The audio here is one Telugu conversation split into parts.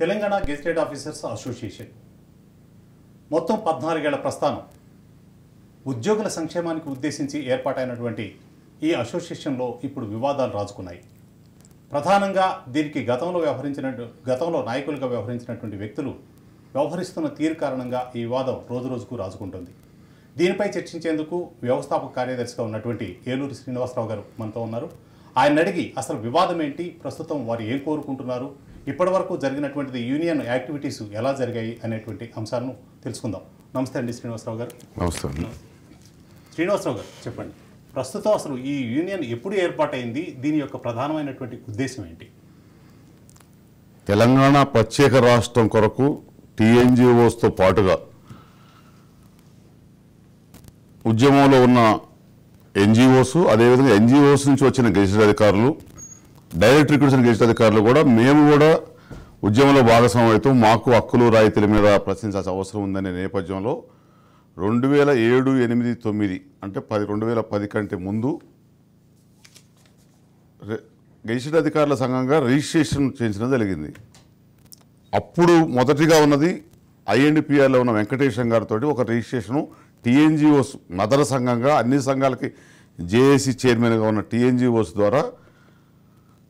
తెలంగాణ గెజిటెడ్ ఆఫీసర్స్ అసోసియేషన్ మొత్తం పద్నాలుగేళ్ల ప్రస్థానం ఉద్యోగుల సంక్షేమానికి ఉద్దేశించి ఏర్పాటైనటువంటి ఈ అసోసియేషన్లో ఇప్పుడు వివాదాలు రాజుకున్నాయి ప్రధానంగా దీనికి గతంలో వ్యవహరించిన గతంలో నాయకులుగా వ్యవహరించినటువంటి వ్యక్తులు వ్యవహరిస్తున్న తీరు కారణంగా ఈ వివాదం రోజురోజుకు రాజుకుంటుంది దీనిపై చర్చించేందుకు వ్యవస్థాపక కార్యదర్శిగా ఉన్నటువంటి ఏలూరు శ్రీనివాసరావు గారు మనతో ఉన్నారు ఆయన అడిగి అసలు వివాదం ఏంటి ప్రస్తుతం వారు ఏం కోరుకుంటున్నారు ఇప్పటివరకు జరిగినటువంటి యూనియన్ యాక్టివిటీస్ ఎలా జరిగాయి అనేటువంటి అంశాలను తెలుసుకుందాం నమస్తే అండి శ్రీనివాసరావు గారు నమస్తే శ్రీనివాసరావు గారు చెప్పండి ప్రస్తుతం అసలు ఈ యూనియన్ ఎప్పుడు ఏర్పాటైంది దీని యొక్క ప్రధానమైనటువంటి ఉద్దేశం ఏంటి తెలంగాణ ప్రత్యేక రాష్ట్రం కొరకు టీఎన్జిఓస్తో పాటుగా ఉద్యమంలో ఉన్న ఎన్జిఓస్ అదేవిధంగా ఎన్జిఓస్ నుంచి వచ్చిన గెజిటెడ్ అధికారులు డైరెక్ట్ రిక్రూట్మెంట్ గెలిచిన అధికారులు కూడా మేము కూడా ఉద్యమంలో భాగస్వామ్యం అవుతూ మాకు హక్కులు రాయితీల మీద ప్రశ్నించాల్సిన అవసరం ఉందనే నేపథ్యంలో రెండు వేల ఏడు ఎనిమిది తొమ్మిది అంటే పది రెండు వేల పది కంటే ముందు గెజిటెడ్ అధికారుల సంఘంగా రిజిస్ట్రేషన్ చేయించడం జరిగింది అప్పుడు మొదటిగా ఉన్నది ఐఎన్డిపిఆర్లో ఉన్న వెంకటేశం గారితో ఒక రిజిస్ట్రేషను టీఎన్జిఓస్ మదర సంఘంగా అన్ని సంఘాలకి జేఏసీ చైర్మన్గా ఉన్న టీఎన్జిఓస్ ద్వారా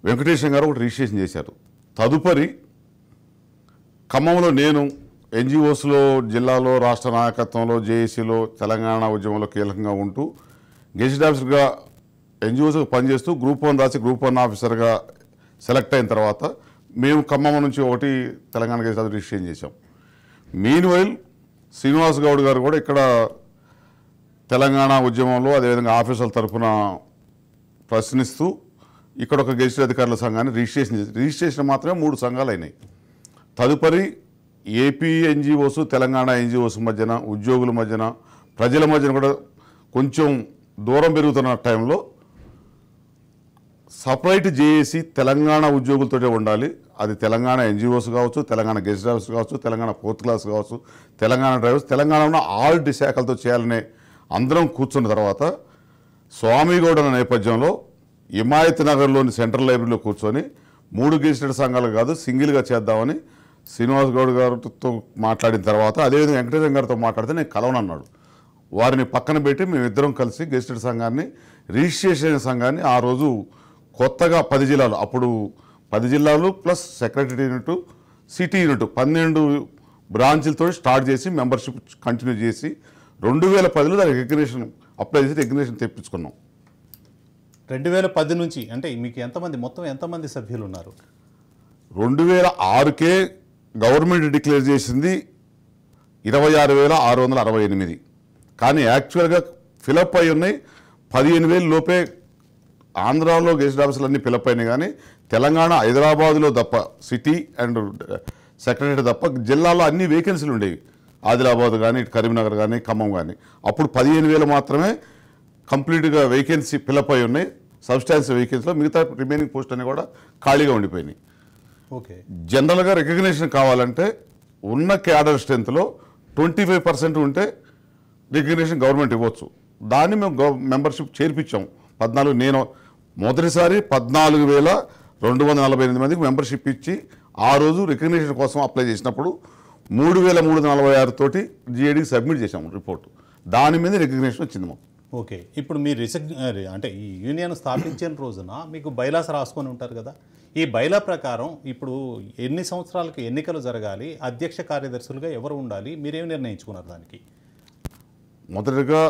వెంకటేశం గారు ఒకటి రిజిస్ట్రేషన్ చేశారు తదుపరి ఖమ్మంలో నేను ఎన్జిఓస్లో జిల్లాలో రాష్ట్ర నాయకత్వంలో జేఏసీలో తెలంగాణ ఉద్యమంలో కీలకంగా ఉంటూ గెజిట్ ఆఫీసర్గా ఎన్జిఓస్ పనిచేస్తూ గ్రూప్ వన్ రాసి గ్రూప్ వన్ ఆఫీసర్గా సెలెక్ట్ అయిన తర్వాత మేము ఖమ్మం నుంచి ఒకటి తెలంగాణ గెజిట్ ఆఫీస్ రిజిస్ట్రేషన్ చేశాం మీన్ వైల్ శ్రీనివాస్ గౌడ్ గారు కూడా ఇక్కడ తెలంగాణ ఉద్యమంలో అదేవిధంగా ఆఫీసర్ల తరఫున ప్రశ్నిస్తూ ఇక్కడ ఒక గెజిటెడ్ అధికారుల సంఘాన్ని రిజిస్ట్రేషన్ రిజిస్ట్రేషన్ మాత్రమే మూడు సంఘాలు అయినాయి తదుపరి ఏపీ ఎన్జిఓస్ తెలంగాణ ఎన్జిఓస్ మధ్యన ఉద్యోగుల మధ్యన ప్రజల మధ్యన కూడా కొంచెం దూరం పెరుగుతున్న టైంలో సపరేట్ జేఏసి తెలంగాణ ఉద్యోగులతోటే ఉండాలి అది తెలంగాణ ఎన్జిఓస్ కావచ్చు తెలంగాణ గెస్ట్ డ్రైవర్స్ కావచ్చు తెలంగాణ ఫోర్త్ క్లాస్ కావచ్చు తెలంగాణ డ్రైవర్స్ తెలంగాణ ఉన్న ఆల్ శాఖలతో చేయాలనే అందరం కూర్చున్న తర్వాత స్వామిగౌడ నేపథ్యంలో హిమాయత్ నగర్లోని సెంట్రల్ లైబ్రరీలో కూర్చొని మూడు గీసినటి సంఘాలు కాదు సింగిల్గా చేద్దామని శ్రీనివాస్ గౌడ్ గారితో మాట్లాడిన తర్వాత అదేవిధంగా వెంకటేశం గారితో మాట్లాడితే నేను కలవనన్నాడు వారిని పక్కన పెట్టి మేమిద్దరం కలిసి గెజిటెడ్ సంఘాన్ని రిజిస్ట్రేషన్ సంఘాన్ని ఆ రోజు కొత్తగా పది జిల్లాలు అప్పుడు పది జిల్లాలు plus secretary unit city unit పన్నెండు బ్రాంచ్లతో స్టార్ట్ చేసి మెంబర్షిప్ కంటిన్యూ చేసి రెండు వేల పదిలో దానికి రెగ్యులేషన్ అప్లై చేసి రెగ్యులేషన్ తెప్పించుకున్నాం రెండు వేల పది నుంచి అంటే మీకు ఎంతమంది మొత్తం ఎంతమంది సభ్యులు ఉన్నారు రెండు వేల ఆరుకే గవర్నమెంట్ డిక్లేర్ చేసింది ఇరవై ఆరు వేల ఆరు వందల అరవై ఎనిమిది కానీ యాక్చువల్గా ఫిలప్ అయి ఉన్నాయి పదిహేను వేలు లోపే ఆంధ్రాలో గెస్ట్ ఆఫీసులన్నీ ఫిలప్ అయినాయి కానీ తెలంగాణ హైదరాబాదులో తప్ప సిటీ అండ్ సెక్రటరీ తప్ప జిల్లాలో అన్ని వేకెన్సీలు ఉండేవి ఆదిలాబాద్ కానీ కరీంనగర్ కానీ ఖమ్మం కానీ అప్పుడు పదిహేను వేలు మాత్రమే కంప్లీట్గా వేకెన్సీ ఫిలప్ అయి ఉన్నాయి సబ్స్టాన్స్ వెహికల్స్లో మిగతా రిమైనింగ్ పోస్ట్ అన్నీ కూడా ఖాళీగా ఉండిపోయినాయి ఓకే జనరల్గా రికగ్నేషన్ కావాలంటే ఉన్న క్యాడర్ స్ట్రెంత్లో ట్వంటీ ఫైవ్ పర్సెంట్ ఉంటే రికగ్నేషన్ గవర్నమెంట్ ఇవ్వచ్చు దాన్ని మేము మెంబర్షిప్ చేర్పించాము పద్నాలుగు నేను మొదటిసారి పద్నాలుగు వేల రెండు వందల నలభై ఎనిమిది మందికి మెంబర్షిప్ ఇచ్చి ఆ రోజు రికగ్నేషన్ కోసం అప్లై చేసినప్పుడు మూడు వేల మూడు నలభై ఆరుతోటి జీఏడికి సబ్మిట్ చేసాము రిపోర్టు దాని మీద రికగ్నేషన్ వచ్చింది మాకు ఓకే ఇప్పుడు మీరు రిసెక్ అంటే ఈ యూనియన్ స్థాపించిన రోజున మీకు బైలాస్ రాసుకొని ఉంటారు కదా ఈ బైలా ప్రకారం ఇప్పుడు ఎన్ని సంవత్సరాలకు ఎన్నికలు జరగాలి అధ్యక్ష కార్యదర్శులుగా ఎవరు ఉండాలి మీరేం నిర్ణయించుకున్నారు దానికి మొదటగా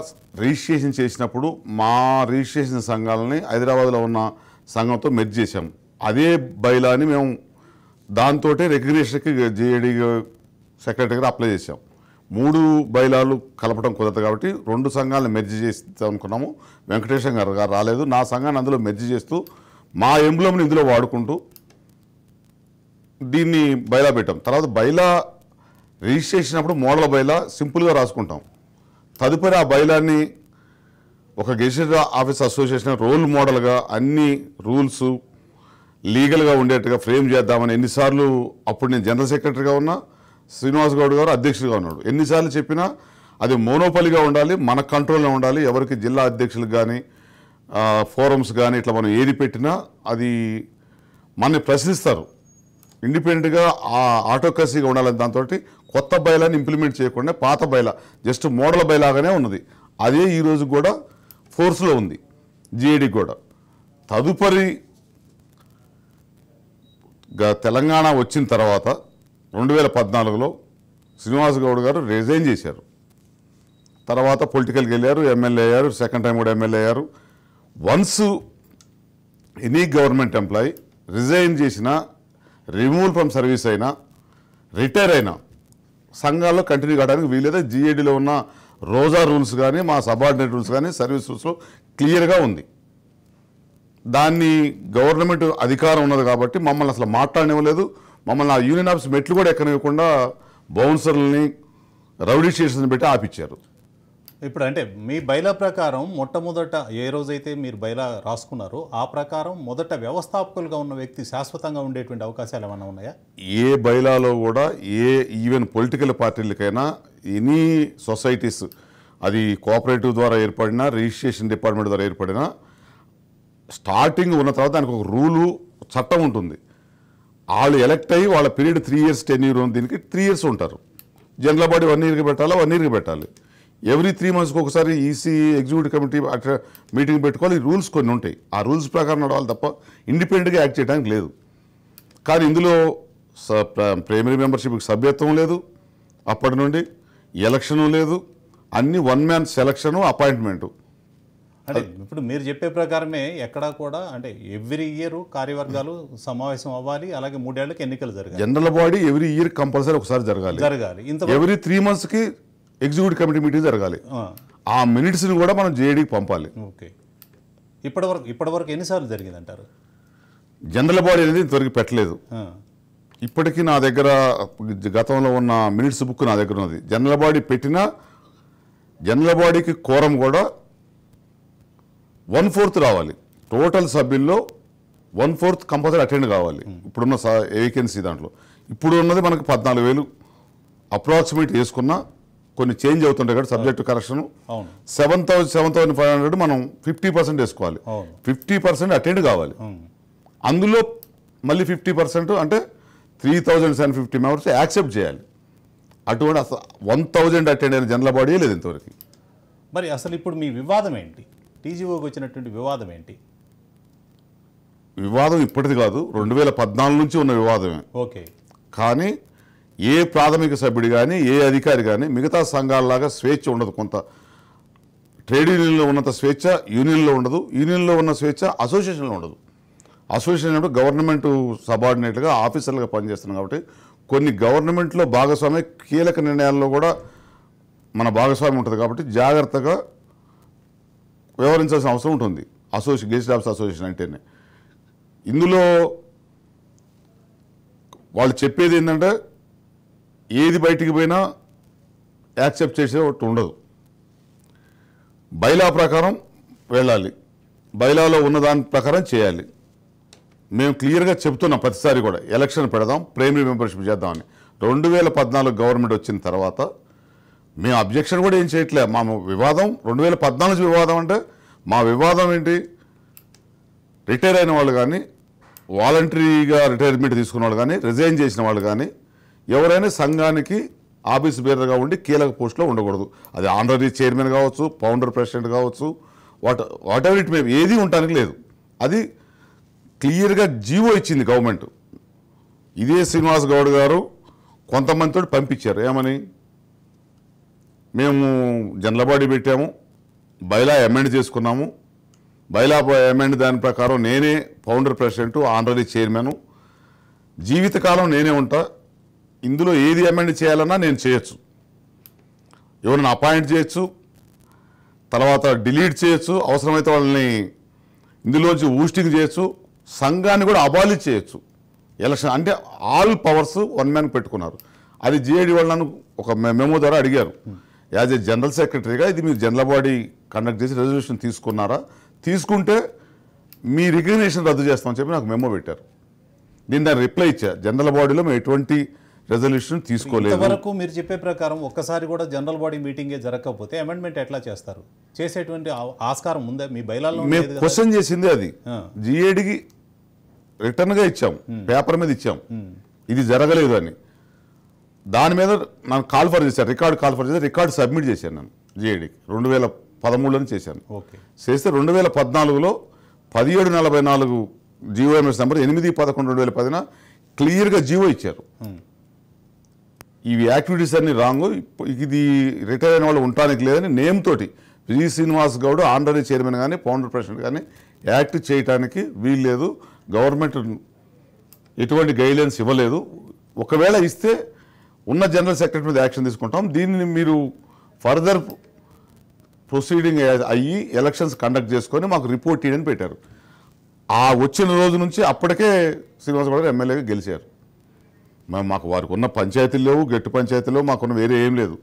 రిజిస్ట్రేషన్ చేసినప్పుడు మా రిజిస్ట్రేషన్ సంఘాలని హైదరాబాద్లో ఉన్న సంఘంతో మెర్జ్ చేశాం అదే బైలాని మేము దాంతో రెగ్యులేషన్కి జేఏడి సెక్రటరీగా అప్లై చేసాం మూడు బైలాలు కలపడం కుదరదు కాబట్టి రెండు సంఘాలను మెర్జి చేస్తాం అనుకున్నాము వెంకటేశం గారు గారు రాలేదు నా సంఘాన్ని అందులో మెర్జి చేస్తూ మా ఎంబ్లంని ఇందులో వాడుకుంటూ దీన్ని బయలా పెట్టాం తర్వాత బయలా రిజిస్టర్ చేసినప్పుడు మోడల్ బయలా సింపుల్గా రాసుకుంటాం తదుపరి ఆ బయలాన్ని ఒక గెజిటెడ్ ఆఫీస్ అసోసియేషన్ రోల్ మోడల్గా అన్ని రూల్స్ లీగల్గా ఉండేట్టుగా ఫ్రేమ్ చేద్దామని ఎన్నిసార్లు అప్పుడు నేను జనరల్ సెక్రటరీగా ఉన్నా శ్రీనివాస్ గౌడ్ గారు అధ్యక్షుడిగా ఉన్నాడు ఎన్నిసార్లు చెప్పినా అది మోనోపలిగా ఉండాలి మన కంట్రోల్లో ఉండాలి ఎవరికి జిల్లా అధ్యక్షులకు కానీ ఫోరమ్స్ కానీ ఇట్లా మనం ఏది పెట్టినా అది మనని ప్రశ్నిస్తారు ఇండిపెండెంట్గా ఆటోక్రసీగా ఉండాలని దాంతో కొత్త బయలాన్ని ఇంప్లిమెంట్ చేయకుండా పాత బయల జస్ట్ మోడల్ బయలాగానే ఉన్నది అదే ఈరోజు కూడా ఫోర్స్లో ఉంది జీఏడీ కూడా తదుపరి తెలంగాణ వచ్చిన తర్వాత రెండు వేల పద్నాలుగులో శ్రీనివాస్ గౌడ్ గారు రిజైన్ చేశారు తర్వాత పొలిటికల్కి వెళ్ళారు ఎమ్మెల్యే అయ్యారు సెకండ్ టైం కూడా ఎమ్మెల్యే అయ్యారు once any government employee resign చేసినా రిమూవల్ ఫ్రమ్ సర్వీస్ అయినా రిటైర్ అయినా సంఘాల్లో కంటిన్యూ కావడానికి వీలైతే జీఏడీలో ఉన్న రోజా రూల్స్ కానీ మా సబార్డినేట్ రూల్స్ కానీ సర్వీస్ రూల్స్లో క్లియర్గా ఉంది దాన్ని గవర్నమెంట్ అధికారం ఉన్నది కాబట్టి మమ్మల్ని అసలు మాట్లాడనివ్వలేదు మమ్మల్ని ఆ యూనియన్ ఆఫీస్ మెట్లు కూడా ఎక్కనివ్వకుండా బౌన్సర్లని రౌడీ స్టేషన్ పెట్టి ఆపిచ్చారు ఇప్పుడు అంటే మీ బైలా ప్రకారం మొట్టమొదట ఏ రోజైతే మీరు బైలా రాసుకున్నారో ఆ ప్రకారం మొదట వ్యవస్థాపకులుగా ఉన్న వ్యక్తి శాశ్వతంగా ఉండేటువంటి అవకాశాలు ఏమైనా ఉన్నాయా ఏ బైలాలో కూడా ఏ ఈవెన్ పొలిటికల్ పార్టీలకైనా ఎనీ సొసైటీస్ అది కోఆపరేటివ్ ద్వారా ఏర్పడినా రిజిస్ట్రేషన్ డిపార్ట్మెంట్ ద్వారా ఏర్పడినా స్టార్టింగ్ ఉన్న తర్వాత దానికి ఒక రూలు చట్టం ఉంటుంది వాళ్ళు ఎలక్ట్ అయ్యి వాళ్ళ period three years ten year దీనికి త్రీ ఇయర్స్ ఉంటారు జనరల్ బాడీ వన్ ఇయర్కి పెట్టాలా వన్ ఇయర్కి పెట్టాలి ఎవ్రీ త్రీ మంత్స్కి ఒకసారి ఈసీ ఎగ్జిక్యూటివ్ కమిటీ అక్కడ మీటింగ్ పెట్టుకోవాలి రూల్స్ కొన్ని ఉంటాయి ఆ రూల్స్ ప్రకారం నడవాలి తప్ప ఇండిపెండెంట్గా యాక్ట్ చేయడానికి లేదు కానీ ఇందులో ప్రైమరీ మెంబర్షిప్కి సభ్యత్వం లేదు అప్పటి నుండి ఎలక్షను లేదు అన్ని వన్ మ్యాన్ సెలక్షను అపాయింట్మెంటు అంటే ఇప్పుడు మీరు చెప్పే ప్రకారమే ఎక్కడా కూడా అంటే ఎవ్రీ ఇయర్ కార్యవర్గాలు సమావేశం అవ్వాలి అలాగే మూడేళ్లకు ఎన్నికలు జరగాలి general body every year compulsory ఒకసారి జరగాలి జరగాలి ఇంత ఎవ్రీ త్రీ మంత్స్కి ఎగ్జిక్యూటివ్ కమిటీ మీటింగ్ జరగాలి ఆ మినిట్స్ని కూడా మనం జేడీకి పంపాలి ఓకే ఇప్పటివరకు ఇప్పటివరకు ఎన్నిసార్లు జరిగింది అంటారు జనరల్ బాడీ అనేది ఇంతవరకు పెట్టలేదు ఇప్పటికీ నా దగ్గర గతంలో ఉన్న మినిట్స్ బుక్ నా దగ్గర ఉన్నది జనరల్ బాడీ పెట్టినా జనరల్ బాడీకి కోరం కూడా వన్ ఫోర్త్ రావాలి టోటల్ సభ్యుల్లో వన్ ఫోర్త్ కంపల్సరీ అటెండ్ కావాలి hmm. ఇప్పుడున్న వేకెన్సీ దాంట్లో ఇప్పుడు ఉన్నది మనకు పద్నాలుగు వేలు అప్రాక్సిమేట్ చేసుకున్న కొన్ని చేంజ్ అవుతుంటాయి కదా subject correction seven thousand seven thousand five hundred మనం ఫిఫ్టీ పర్సెంట్ వేసుకోవాలి ఫిఫ్టీ పర్సెంట్ అటెండ్ కావాలి అందులో మళ్ళీ ఫిఫ్టీ పర్సెంట్ అంటే three thousand seven fifty members accept చేయాలి అటువంటి వన్ థౌజండ్ అటెండ్ అయిన జనరల్ బాడీ లేదు ఇంతవరకు మరి అసలు ఇప్పుడు మీ వివాదం ఏంటి టీజీఓకి వచ్చినటువంటి వివాదం ఏంటి వివాదం ఇప్పటిది కాదు రెండు వేల పద్నాలుగు నుంచి ఉన్న వివాదమే ఓకే కానీ ఏ ప్రాథమిక సభ్యుడు కానీ ఏ అధికారి కానీ మిగతా సంఘాలలాగా స్వేచ్ఛ ఉండదు కొంత ట్రేడ్ యూనియన్లో ఉన్నంత స్వేచ్ఛ యూనియన్లో ఉండదు యూనియన్లో ఉన్న స్వేచ్ఛ అసోసియేషన్లో ఉండదు అసోసియేషన్ అంటే గవర్నమెంట్ సబార్డినేట్గా ఆఫీసర్లుగా పనిచేస్తున్నాం కాబట్టి కొన్ని గవర్నమెంట్లో భాగస్వామ్య కీలక నిర్ణయాల్లో కూడా మన భాగస్వామ్యం ఉంటుంది కాబట్టి జాగ్రత్తగా వ్యవహరించాల్సిన అవసరం ఉంటుంది అసోసియేషన్ గెస్ట్ జాబ్స్ అసోసియేషన్ అంటేనే ఇందులో వాళ్ళు చెప్పేది ఏంటంటే ఏది బయటికి పోయినా యాక్సెప్ట్ చేసే ఒకటి ఉండదు బైలా ప్రకారం వెళ్ళాలి బైలాలో ఉన్న దాని ప్రకారం చేయాలి మేము క్లియర్గా చెప్తున్నాం ప్రతిసారి కూడా ఎలక్షన్ పెడదాం ప్రైమరీ మెంబర్షిప్ చేద్దామని రెండు వేల పద్నాలుగు గవర్నమెంట్ వచ్చిన తర్వాత మేము అబ్జెక్షన్ కూడా ఏం చేయట్లే మా వివాదం రెండు వేల పద్నాలుగు వివాదం అంటే మా వివాదం ఏంటి రిటైర్ అయిన వాళ్ళు కానీ వాలంటరీగా రిటైర్మెంట్ తీసుకున్న వాళ్ళు కానీ రిజైన్ చేసిన వాళ్ళు కానీ ఎవరైనా సంఘానికి ఆఫీస్ బేరర్గా ఉండి కీలక పోస్టులో ఉండకూడదు అది ఆనరీ చైర్మన్ కావచ్చు ఫౌండర్ ప్రెసిడెంట్ కావచ్చు what whatever it may ఏది ఉండటానికి లేదు అది క్లియర్గా జీవో ఇచ్చింది గవర్నమెంట్ ఇదే శ్రీనివాస్ గౌడ్ గారు కొంతమందితో పంపించారు ఏమని మేము జనలబాడి పెట్టాము బైలా అమెండ్ చేసుకున్నాము బైలా అమెండ్ దాని ప్రకారం నేనే ఫౌండర్ ప్రెసిడెంట్ ఆనరీ చైర్మన్ జీవితకాలం నేనే ఉంటా ఇందులో ఏది అమెండ్ చేయాలన్నా నేను చేయొచ్చు ఎవరిని అపాయింట్ చేయొచ్చు తర్వాత డిలీట్ చేయొచ్చు అవసరమైతే వాళ్ళని ఇందులోంచి ఊస్టింగ్ చేయొచ్చు సంఘాన్ని కూడా అబాలిష్ చేయొచ్చు ఎలక్షన్ అంటే ఆల్ పవర్స్ వన్ మ్యాన్ పెట్టుకున్నారు అది జేడి వాళ్ళను ఒక మెమో ద్వారా అడిగారు యాజ్ ఏ జనరల్ సెక్రటరీగా ఇది మీరు జనరల్ బాడీ కండక్ట్ చేసి రెజల్యూషన్ తీసుకున్నారా తీసుకుంటే మీ రికగ్నేషన్ రద్దు చేస్తామని చెప్పి నాకు మెమో పెట్టారు నేను దాని రిప్లై ఇచ్చా జనరల్ బాడీలో మేము ఎటువంటి రెజల్యూషన్ తీసుకోలేదు వరకు మీరు చెప్పే ప్రకారం ఒక్కసారి కూడా జనరల్ బాడీ మీటింగే జరగకపోతే అమెండ్మెంట్ ఎట్లా చేస్తారు చేసేటువంటి ఆస్కారం ఉందా మీ బయలా మేము క్వశ్చన్ చేసింది అది జిఏడికి రిటర్న్గా ఇచ్చాం పేపర్ మీద ఇచ్చాం ఇది జరగలేదు అని దాని మీద నాకు కాల్ఫర్ చేశాను రికార్డ్ కాల్ఫర్ చేసి రికార్డు సబ్మిట్ చేశాను నేను జేఈడికి రెండు వేల పదమూడులో చేశాను చేస్తే రెండు వేల పద్నాలుగులో పదిహేడు నలభై నాలుగు జియోఎంఎస్ నెంబర్ ఎనిమిది పదకొండు రెండు వేల పదిన క్లియర్గా జియో ఇచ్చారు ఇవి యాక్టివిటీస్ అన్ని రాంగ్ ఇది రిటైర్ అయిన వాళ్ళు ఉండటానికి లేదని నేమ్ తోటి విజయ్ శ్రీనివాస్ గౌడ్ ఆండ్రీ చైర్మన్ కానీ ఫౌండర్ ప్రెసిడెంట్ కానీ యాక్ట్ చేయటానికి వీలు లేదు గవర్నమెంట్ ఎటువంటి గైడ్లైన్స్ ఇవ్వలేదు ఒకవేళ ఇస్తే ఉన్న జనరల్ సెక్రటరీ మీద యాక్షన్ తీసుకుంటాం దీనిని మీరు ఫర్దర్ ప్రొసీడింగ్ అయ్యి ఎలక్షన్స్ కండక్ట్ చేసుకొని మాకు రిపోర్ట్ ఇవ్వని పెట్టారు ఆ వచ్చిన రోజు నుంచి అప్పటికే శ్రీనివాస గారు ఎమ్మెల్యేగా గెలిచారు మాకు వారికి ఉన్న పంచాయతీలు లేవు గట్టి పంచాయతీలు మాకున్న వేరే ఏం లేదు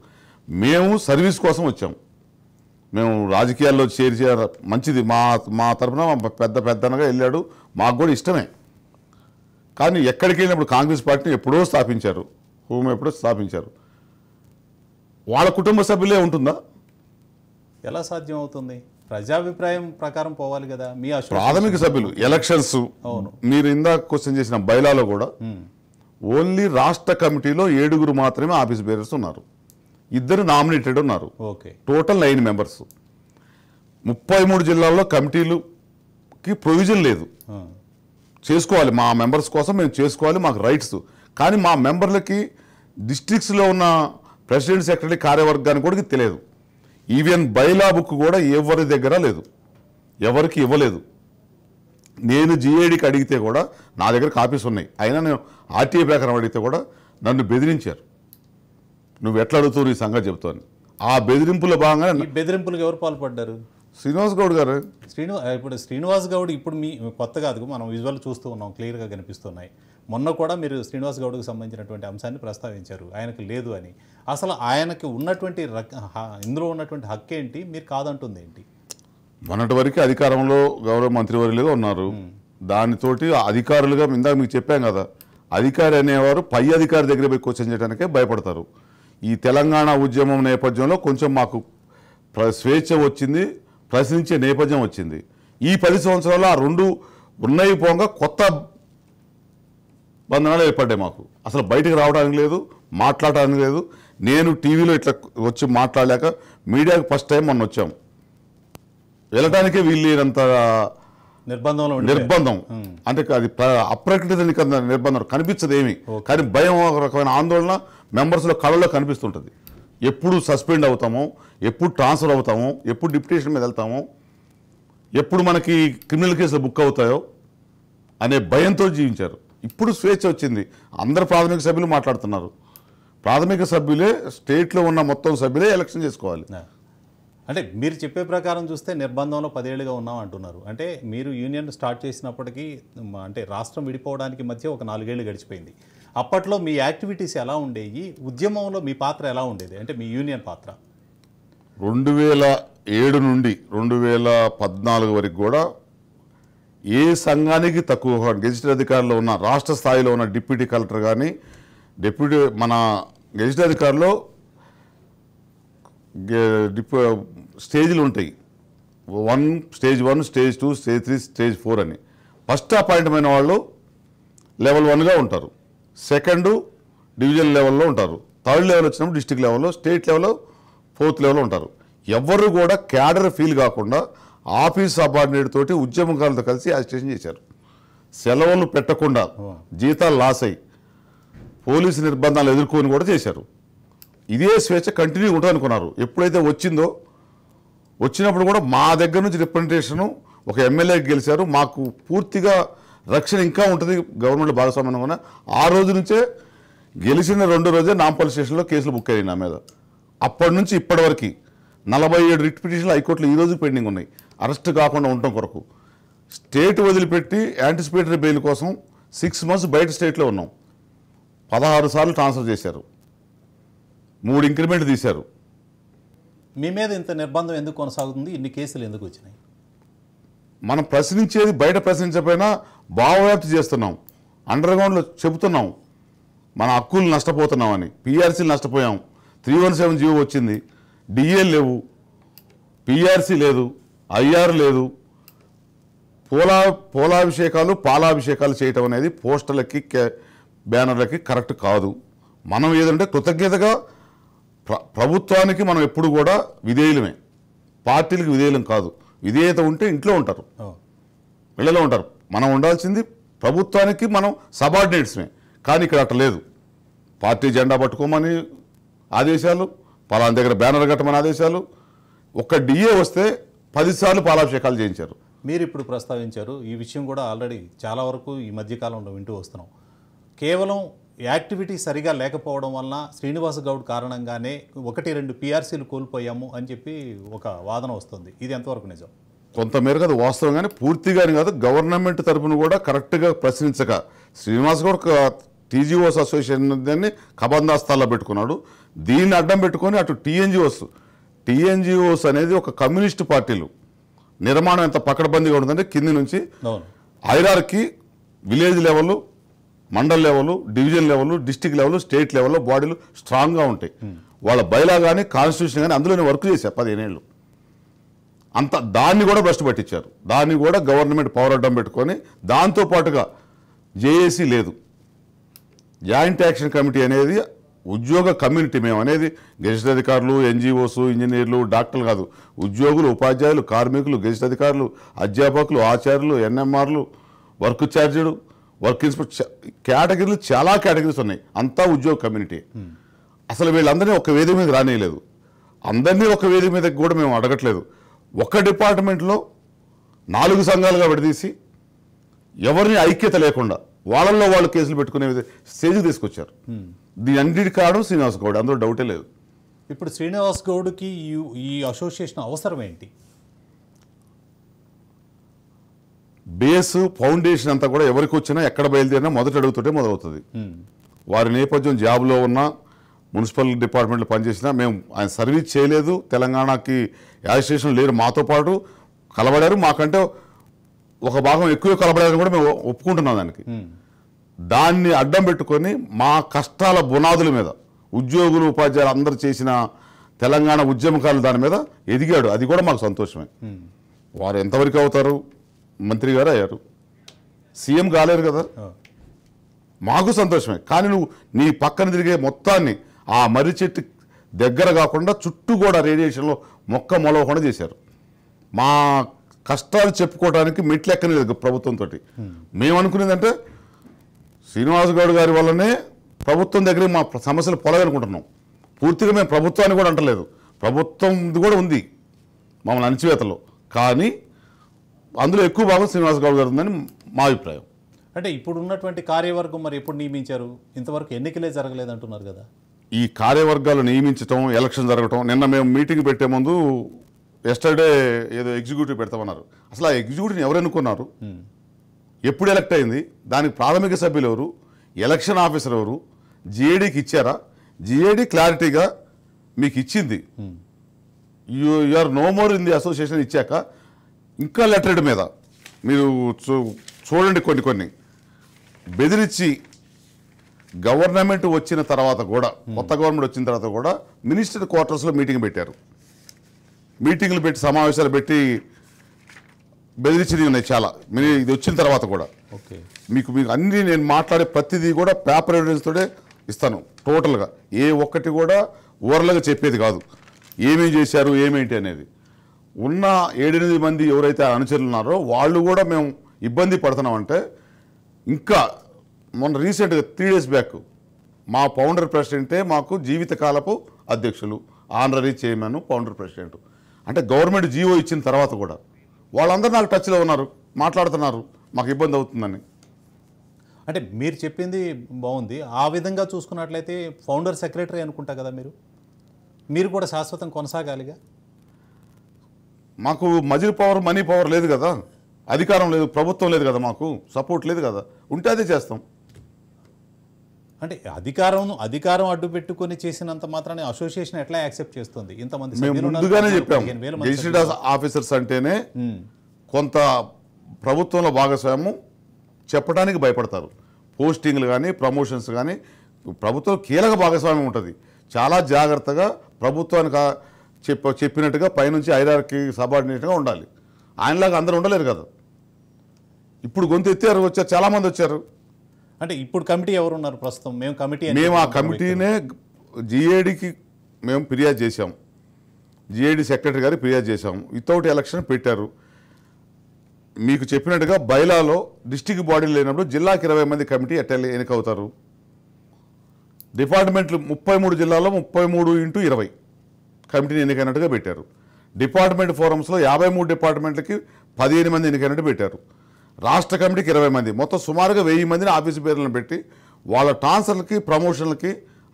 మేము సర్వీస్ కోసం వచ్చాము మేము రాజకీయాల్లో చేరి మంచిది మా మా తరఫున పెద్ద పెద్దనగా వెళ్ళాడు మాకు కూడా ఇష్టమే కానీ ఎక్కడికి వెళ్ళినప్పుడు కాంగ్రెస్ పార్టీని ఎప్పుడో స్థాపించారు హోమ్ ఎప్పుడో స్థాపించారు వాళ్ళ కుటుంబ సభ్యులే ఉంటుందా ఎలా సాధ్యం అవుతుంది ప్రజాభిప్రాయం ప్రకారం పోవాలి కదా మీ ప్రాథమిక సభ్యులు ఎలక్షన్స్ అవును మీరు ఇందాక క్వశ్చన్ చేసిన బయలాలో కూడా ఓన్లీ రాష్ట్ర కమిటీలో ఏడుగురు మాత్రమే ఆఫీస్ బేరర్స్ ఉన్నారు ఇద్దరు నామినేటెడ్ ఉన్నారు ఓకే టోటల్ నైన్ మెంబర్స్ ముప్పై మూడు జిల్లాల్లో కమిటీలుకి ప్రొవిజన్ లేదు చేసుకోవాలి మా మెంబర్స్ కోసం మేము చేసుకోవాలి మాకు రైట్స్ కానీ మా మెంబర్లకి డిస్ట్రిక్ట్స్లో ఉన్న ప్రెసిడెంట్ సెక్రటరీ కార్యవర్గానికి కూడా తెలియదు ఈవెన్ బైలా బుక్ కూడా ఎవరి దగ్గర లేదు ఎవరికి ఇవ్వలేదు నేను జిఏడికి అడిగితే కూడా నా దగ్గర కాపీస్ ఉన్నాయి అయినా నేను ఆర్టీఏ ప్రకారం అడిగితే కూడా నన్ను బెదిరించారు నువ్వు ఎట్లా అడుగుతావు నీ సంగతి చెప్తాను ఆ బెదిరింపుల భాగంగా బెదిరింపులకు ఎవరు పాల్పడ్డారు శ్రీనివాస్ గౌడ్ గారు శ్రీనివా ఇప్పుడు శ్రీనివాస్ గౌడ్ ఇప్పుడు మీ కొత్త కాదు మనం విజువల్ చూస్తూ ఉన్నాం క్లియర్గా కనిపిస్తున్నాయి మొన్న కూడా మీరు శ్రీనివాస్ గౌడ్కు సంబంధించినటువంటి అంశాన్ని ప్రస్తావించారు ఆయనకు లేదు అని అసలు ఆయనకి ఉన్నటువంటి ఇందులో ఉన్నటువంటి హక్కు ఏంటి మీరు కాదంటుంది ఏంటి మొన్నటి వరకు అధికారంలో గౌరవ మంత్రివర్యులుగా ఉన్నారు దానితోటి అధికారులుగా ఇందాక మీకు చెప్పాం కదా అధికారి అనేవారు పై అధికారి దగ్గర పోయి క్వశ్చన్ చేయడానికే భయపడతారు ఈ తెలంగాణ ఉద్యమం నేపథ్యంలో కొంచెం మాకు స్వేచ్ఛ వచ్చింది ప్రశ్నించే నేపథ్యం వచ్చింది ఈ పది సంవత్సరాల్లో ఆ రెండు ఉన్నాయి పోగా కొత్త బంధనాలు ఏర్పడ్డాయి మాకు అసలు బయటకు రావడానికి లేదు మాట్లాడడానికి లేదు నేను టీవీలో ఇట్లా వచ్చి మాట్లాడలేక మీడియాకు ఫస్ట్ టైం మొన్న వచ్చాము వెళ్ళటానికే వీళ్ళేనంత నిర్బంధంలో నిర్బంధం అంటే అది అప్రకటిత నిర్బంధం కనిపించదు ఏమి కానీ భయం ఒక రకమైన ఆందోళన మెంబర్స్లో కళలో కనిపిస్తుంటుంది ఎప్పుడు సస్పెండ్ అవుతాము ఎప్పుడు ట్రాన్స్ఫర్ అవుతాము ఎప్పుడు డిప్యూటేషన్ మీద వెళ్తాము ఎప్పుడు మనకి క్రిమినల్ కేసులు బుక్ అవుతాయో అనే భయంతో జీవించారు ఇప్పుడు స్వేచ్ఛ వచ్చింది అందరు ప్రాథమిక సభ్యులు మాట్లాడుతున్నారు ప్రాథమిక సభ్యులే స్టేట్లో ఉన్న మొత్తం సభ్యులే ఎలక్షన్ చేసుకోవాలి అంటే మీరు చెప్పే ప్రకారం చూస్తే నిర్బంధంలో పదేళ్ళుగా ఉన్నాం అంటున్నారు అంటే మీరు యూనియన్ స్టార్ట్ చేసినప్పటికీ అంటే రాష్ట్రం విడిపోవడానికి మధ్య ఒక నాలుగేళ్లు గడిచిపోయింది అప్పట్లో మీ యాక్టివిటీస్ ఎలా ఉండేవి ఉద్యమంలో మీ పాత్ర ఎలా ఉండేది అంటే మీ యూనియన్ పాత్ర రెండు వేల ఏడు నుండి రెండు వేల పద్నాలుగు వరకు కూడా ఏ సంఘానికి తక్కువ గెజిటెడ్ అధికారులు ఉన్న రాష్ట్ర స్థాయిలో ఉన్న డిప్యూటీ కలెక్టర్ కానీ డిప్యూటీ మన గెజిటెడ్ అధికారులు స్టేజ్లు ఉంటాయి one stage one stage two stage three stage four అని ఫస్ట్ అపాయింట్మైన వాళ్ళు లెవెల్ వన్గా ఉంటారు సెకండు డివిజన్ లెవెల్లో ఉంటారు థర్డ్ లెవెల్ వచ్చినప్పుడు డిస్టిక్ లెవెల్లో స్టేట్ లెవెల్లో ఫోర్త్ లెవెల్లో ఉంటారు ఎవరు కూడా క్యాడర్ ఫీల్ కాకుండా ఆఫీస్ సబార్డినేట్ తోటి ఉద్యమకారులతో కలిసి అజిటేషన్ చేశారు సెలవులు పెట్టకుండా జీతాలు లాస్ అయ్యి పోలీసు నిర్బంధాలు ఎదుర్కొని కూడా చేశారు ఇదే స్వేచ్ఛ కంటిన్యూ ఉంటుంది అనుకున్నారు ఎప్పుడైతే వచ్చిందో వచ్చినప్పుడు కూడా మా దగ్గర నుంచి రిప్రజెంటేషను ఒక ఎమ్మెల్యే గెలిచారు మాకు పూర్తిగా రక్షణ ఇంకా ఉంటుంది గవర్నమెంట్ భాగస్వామ్యం కూడా ఆ రోజు నుంచే గెలిచిన రెండో రోజే నాంపల్లి స్టేషన్లో కేసులు బుక్ అయ్యాయి నా మీద అప్పటి నుంచి ఇప్పటివరకు నలభై ఏడు రిట్ పిటిషన్లు హైకోర్టులో ఈరోజు పెండింగ్ ఉన్నాయి అరెస్ట్ కాకుండా ఉండటం కొరకు స్టేట్ వదిలిపెట్టి యాంటిసిపేటరీ బెయిల్ కోసం సిక్స్ మంత్స్ బయట స్టేట్లో ఉన్నాం పదహారు సార్లు ట్రాన్స్ఫర్ చేశారు మూడు ఇంక్రిమెంట్ తీశారు మీ మీద ఇంత నిర్బంధం ఎందుకు కొనసాగుతుంది ఇన్ని కేసులు ఎందుకు వచ్చినాయి మనం ప్రశ్నించేది బయట ప్రశ్నించకపోయినా భావవ్యాప్తి చేస్తున్నాం అండర్గ్రౌండ్లో చెబుతున్నాం మన హక్కులు నష్టపోతున్నామని పీఆర్సీలు నష్టపోయాం త్రీ వన్ సెవెన్ జీవో వచ్చింది డిఏ లేవు పీఆర్సీ లేదు అయ్యారు లేదు పూలా పూలాభిషేకాలు పాలాభిషేకాలు చేయటం అనేది పోస్టర్లకి బ్యానర్లకి కరెక్ట్ కాదు మనం ఏదంటే కృతజ్ఞతగా ప్రభుత్వానికి మనం ఎప్పుడు కూడా విధేయులమే పార్టీలకు విధేయులం కాదు విధేయత ఉంటే ఇంట్లో ఉంటారు ఇళ్ళలో ఉంటారు మనం ఉండాల్సింది ప్రభుత్వానికి మనం సబార్డినేట్స్మే కానీ ఇక్కడ అట్ట లేదు పార్టీ జెండా పట్టుకోమని ఆదేశాలు పలానా దగ్గర బ్యానర్ కట్టమని ఆదేశాలు ఒక డిఏ వస్తే పదిసార్లు పాలాభిషేకాలు చేయించారు మీరు ఇప్పుడు ప్రస్తావించారు ఈ విషయం కూడా ఆల్రెడీ చాలా వరకు ఈ మధ్యకాలంలో వింటూ వస్తున్నాం కేవలం యాక్టివిటీ సరిగా లేకపోవడం వలన శ్రీనివాస గౌడ్ కారణంగానే ఒకటి రెండు పిఆర్సీలు కోల్పోయాము అని చెప్పి ఒక వాదన వస్తుంది ఇది ఎంతవరకు నిజం కొంతమేరకు అది వాస్తవం కానీ పూర్తిగానే కాదు గవర్నమెంట్ తరఫున కూడా కరెక్ట్గా ప్రశ్నించక శ్రీనివాస్ గౌడ్ టీజీఓస్ అసోసియేషన్ దాన్ని కబందాస్థాల్లో పెట్టుకున్నాడు దీన్ని అడ్డం పెట్టుకొని అటు టీఎన్జిఓస్ టీఎన్జిఓస్ అనేది ఒక కమ్యూనిస్ట్ పార్టీలు నిర్మాణం ఎంత పకడబందీగా ఉంటుందంటే కింది నుంచి hierarchy village level mandal level division level district level state లెవెల్లో బాడీలు స్ట్రాంగ్గా ఉంటాయి hmm. వాళ్ళ బయలా కానీ కాన్స్టిట్యూషన్ కానీ అందులోనే వర్క్ చేశారు పదిహేనేళ్ళు అంత దాన్ని కూడా భ్రష్టు పట్టించారు దాన్ని కూడా గవర్నమెంట్ పవర్ అడ్డం పెట్టుకొని దాంతోపాటుగా జేఏసీ లేదు జాయింట్ యాక్షన్ కమిటీ అనేది ఉద్యోగ కమ్యూనిటీ మేము అనేది గెజిట్ అధికారులు ఎన్జిఓస్ ఇంజనీర్లు డాక్టర్లు కాదు ఉద్యోగులు ఉపాధ్యాయులు కార్మికులు గెజిట్ అధికారులు అధ్యాపకులు ఆచార్యులు ఎన్ఎంఆర్లు వర్క్ ఛార్జీలు వర్క్ ఇన్స్పెక్టర్ కేటగిరీలు చాలా కేటగిరీస్ ఉన్నాయి అంతా ఉద్యోగ కమ్యూనిటీ అసలు వీళ్ళందరినీ ఒక వేదిక మీద రానియలేదు అందరినీ ఒక వేదిక మీద కూడా మేము అడగట్లేదు ఒక డిపార్ట్మెంట్లో నాలుగు సంఘాలుగా విడదీసి ఎవరిని ఐక్యత లేకుండా వాళ్ళల్లో వాళ్ళు కేసులు పెట్టుకునే స్టేజ్కి తీసుకొచ్చారు దీని అన్నిటి కారణం శ్రీనివాస్ గౌడ్ అందులో డౌటే లేదు ఇప్పుడు శ్రీనివాస్ గౌడ్కి ఈ అసోసియేషన్ అవసరం ఏంటి బేస్ ఫౌండేషన్ అంతా కూడా ఎవరికి వచ్చినా ఎక్కడ బయలుదేరినా మొదట అడుగుతుంటే మొదలవుతుంది hmm. వారి నేపథ్యం జాబ్లో ఉన్నా మున్సిపల్ డిపార్ట్మెంట్లో పనిచేసినా మేము ఆయన సర్వీస్ చేయలేదు తెలంగాణకి యాజిస్ట్రేషన్ లేరు మాతో పాటు కలబడారు మాకంటే ఒక భాగం ఎక్కువ కలబడారని కూడా మేము ఒప్పుకుంటున్నాం దానికి hmm. దాన్ని అడ్డం పెట్టుకొని మా కష్టాల బునాదుల మీద ఉద్యోగులు ఉపాధ్యాయులు అందరు చేసిన తెలంగాణ ఉద్యమకాలు దాని మీద ఎదిగాడు అది కూడా మాకు సంతోషమే వారు ఎంతవరకు అవుతారు మంత్రి గారు అయ్యారు సీఎం కాలేరు కదా మాకు సంతోషమే కానీ నువ్వు నీ పక్కన తిరిగే మొత్తాన్ని ఆ మర్రి చెట్టు దగ్గర కాకుండా చుట్టూ కూడా రేడియేషన్లో మొక్క మొలవకుండా చేశారు మా కష్టాలు చెప్పుకోవడానికి మెట్లు ఎక్కనే ప్రభుత్వంతో మేము అనుకునేదంటే శ్రీనివాస్ గౌడ్ గారి వల్లనే ప్రభుత్వం దగ్గర మా సమస్యలు పోలగనుకుంటున్నాం పూర్తిగా మేము ప్రభుత్వాన్ని కూడా అంటలేదు ప్రభుత్వం కూడా ఉంది మమ్మల్ని అణచివేతలో కానీ అందులో ఎక్కువ భాగం శ్రీనివాస్ గౌడ్ గారు ఉందని మా అభిప్రాయం అంటే ఇప్పుడు ఉన్నటువంటి కార్యవర్గం మరి ఎప్పుడు నియమించారు ఇంతవరకు ఎన్నికలే జరగలేదు అంటున్నారు కదా ఈ కార్యవర్గాలు నియమించటం ఎలక్షన్ జరగటం నిన్న మేము మీటింగ్ పెట్టే ముందు ఎస్టర్డే ఏదో ఎగ్జిక్యూటివ్ పెడతామన్నారు అసలు ఆ ఎగ్జిక్యూటివ్ని ఎవరు ఎన్నుకున్నారు ఎప్పుడు ఎలక్ట్ అయింది దానికి ప్రాథమిక సభ్యులు ఎవరు ఎలక్షన్ ఆఫీసర్ ఎవరు జిఏడికి ఇచ్చారా జిఏడి క్లారిటీగా మీకు ఇచ్చింది you are no more in the association ఇచ్చాక ఇంకా లెటర్డ్ మీద మీరు చూడండి కొన్ని కొన్ని బెదిరించి గవర్నమెంట్ వచ్చిన తర్వాత కూడా hmm. కొత్త గవర్నమెంట్ వచ్చిన తర్వాత కూడా మినిస్టర్ క్వార్టర్స్లో మీటింగ్ పెట్టారు మీటింగ్లు పెట్టి సమావేశాలు పెట్టి బెదిరించేది ఉన్నాయి చాలా మీరు ఇది వచ్చిన తర్వాత కూడా ఓకే మీకు మీకు అన్ని నేను మాట్లాడే ప్రతిదీ కూడా పేపర్ ఎవిడెన్స్తోనే ఇస్తాను టోటల్గా ఏ ఒక్కటి కూడా ఓరల్గా చెప్పేది కాదు ఏమేం చేశారు ఏమేంటి అనేది ఉన్న ఏడెనిమిది మంది ఎవరైతే అనుచరులు ఉన్నారో వాళ్ళు కూడా మేము ఇబ్బంది పడుతున్నామంటే ఇంకా మొన్న రీసెంట్గా త్రీ డేస్ బ్యాక్ మా ఫౌండర్ ప్రెసిడెంటే మాకు జీవితకాలపు అధ్యక్షులు ఆనరీ చైర్మన్ ఫౌండర్ ప్రెసిడెంట్ అంటే గవర్నమెంట్ జీవో ఇచ్చిన తర్వాత కూడా వాళ్ళందరూ నాకు టచ్లో ఉన్నారు మాట్లాడుతున్నారు మాకు ఇబ్బంది అవుతుందని అంటే మీరు చెప్పింది బాగుంది ఆ విధంగా చూసుకున్నట్లయితే ఫౌండర్ సెక్రటరీ అనుకుంటా కదా మీరు మీరు కూడా శాశ్వతం కొనసాగాలిగా మాకు మజిల్ పవర్ మనీ పవర్ లేదు కదా అధికారం లేదు ప్రభుత్వం లేదు కదా మాకు సపోర్ట్ లేదు కదా ఉంటే అదే చేస్తాం అంటే అధికారం అధికారం అడ్డు పెట్టుకుని చేసినంత మాత్రాన్ని అసోసియేషన్ ఎట్లా యాక్సెప్ట్ చేస్తుంది ఇంతమంది చెప్పాము ఆఫీసర్స్ అంటేనే కొంత ప్రభుత్వంలో భాగస్వామ్యం చెప్పడానికి భయపడతారు పోస్టింగ్లు కానీ ప్రమోషన్స్ కానీ ప్రభుత్వం కీలక భాగస్వామ్యం ఉంటుంది చాలా జాగ్రత్తగా ప్రభుత్వానికి చెప్ప చెప్పినట్టుగా పైనుంచి ఐదారికి సబార్డినేట్గా ఉండాలి ఆయనలాగా అందరూ ఉండలేరు కదా ఇప్పుడు గొంతు ఎత్తారు వచ్చారు చాలామంది వచ్చారు అంటే ఇప్పుడు కమిటీ ఎవరు ఉన్నారు ప్రస్తుతం మేము కమిటీ మేము ఆ కమిటీనే జిఏడికి మేము ఫిర్యాదు చేశాం జిఏడి సెక్రటరీ గారికి ఫిర్యాదు చేశాం వితౌట్ ఎలక్షన్ పెట్టారు మీకు చెప్పినట్టుగా బైలాలో డిస్టిక్ బాడీ లేనప్పుడు జిల్లాకి ఇరవై మంది కమిటీ ఎట్ట ఎన్నికవుతారు డిపార్ట్మెంట్లు ముప్పై మూడు జిల్లాలో ముప్పై మూడు ఇంటూ ఇరవై కమిటీని ఎన్నికైనట్టుగా పెట్టారు డిపార్ట్మెంట్ ఫోరమ్స్లో యాభై మూడు డిపార్ట్మెంట్లకి పదిహేను మంది ఎన్నికైనట్టు పెట్టారు రాష్ట్ర కమిటీకి ఇరవై మంది మొత్తం సుమారుగా వెయ్యి మందిని ఆఫీసు పేర్లను పెట్టి వాళ్ళ ట్రాన్స్ఫర్లకి ప్రమోషన్లకి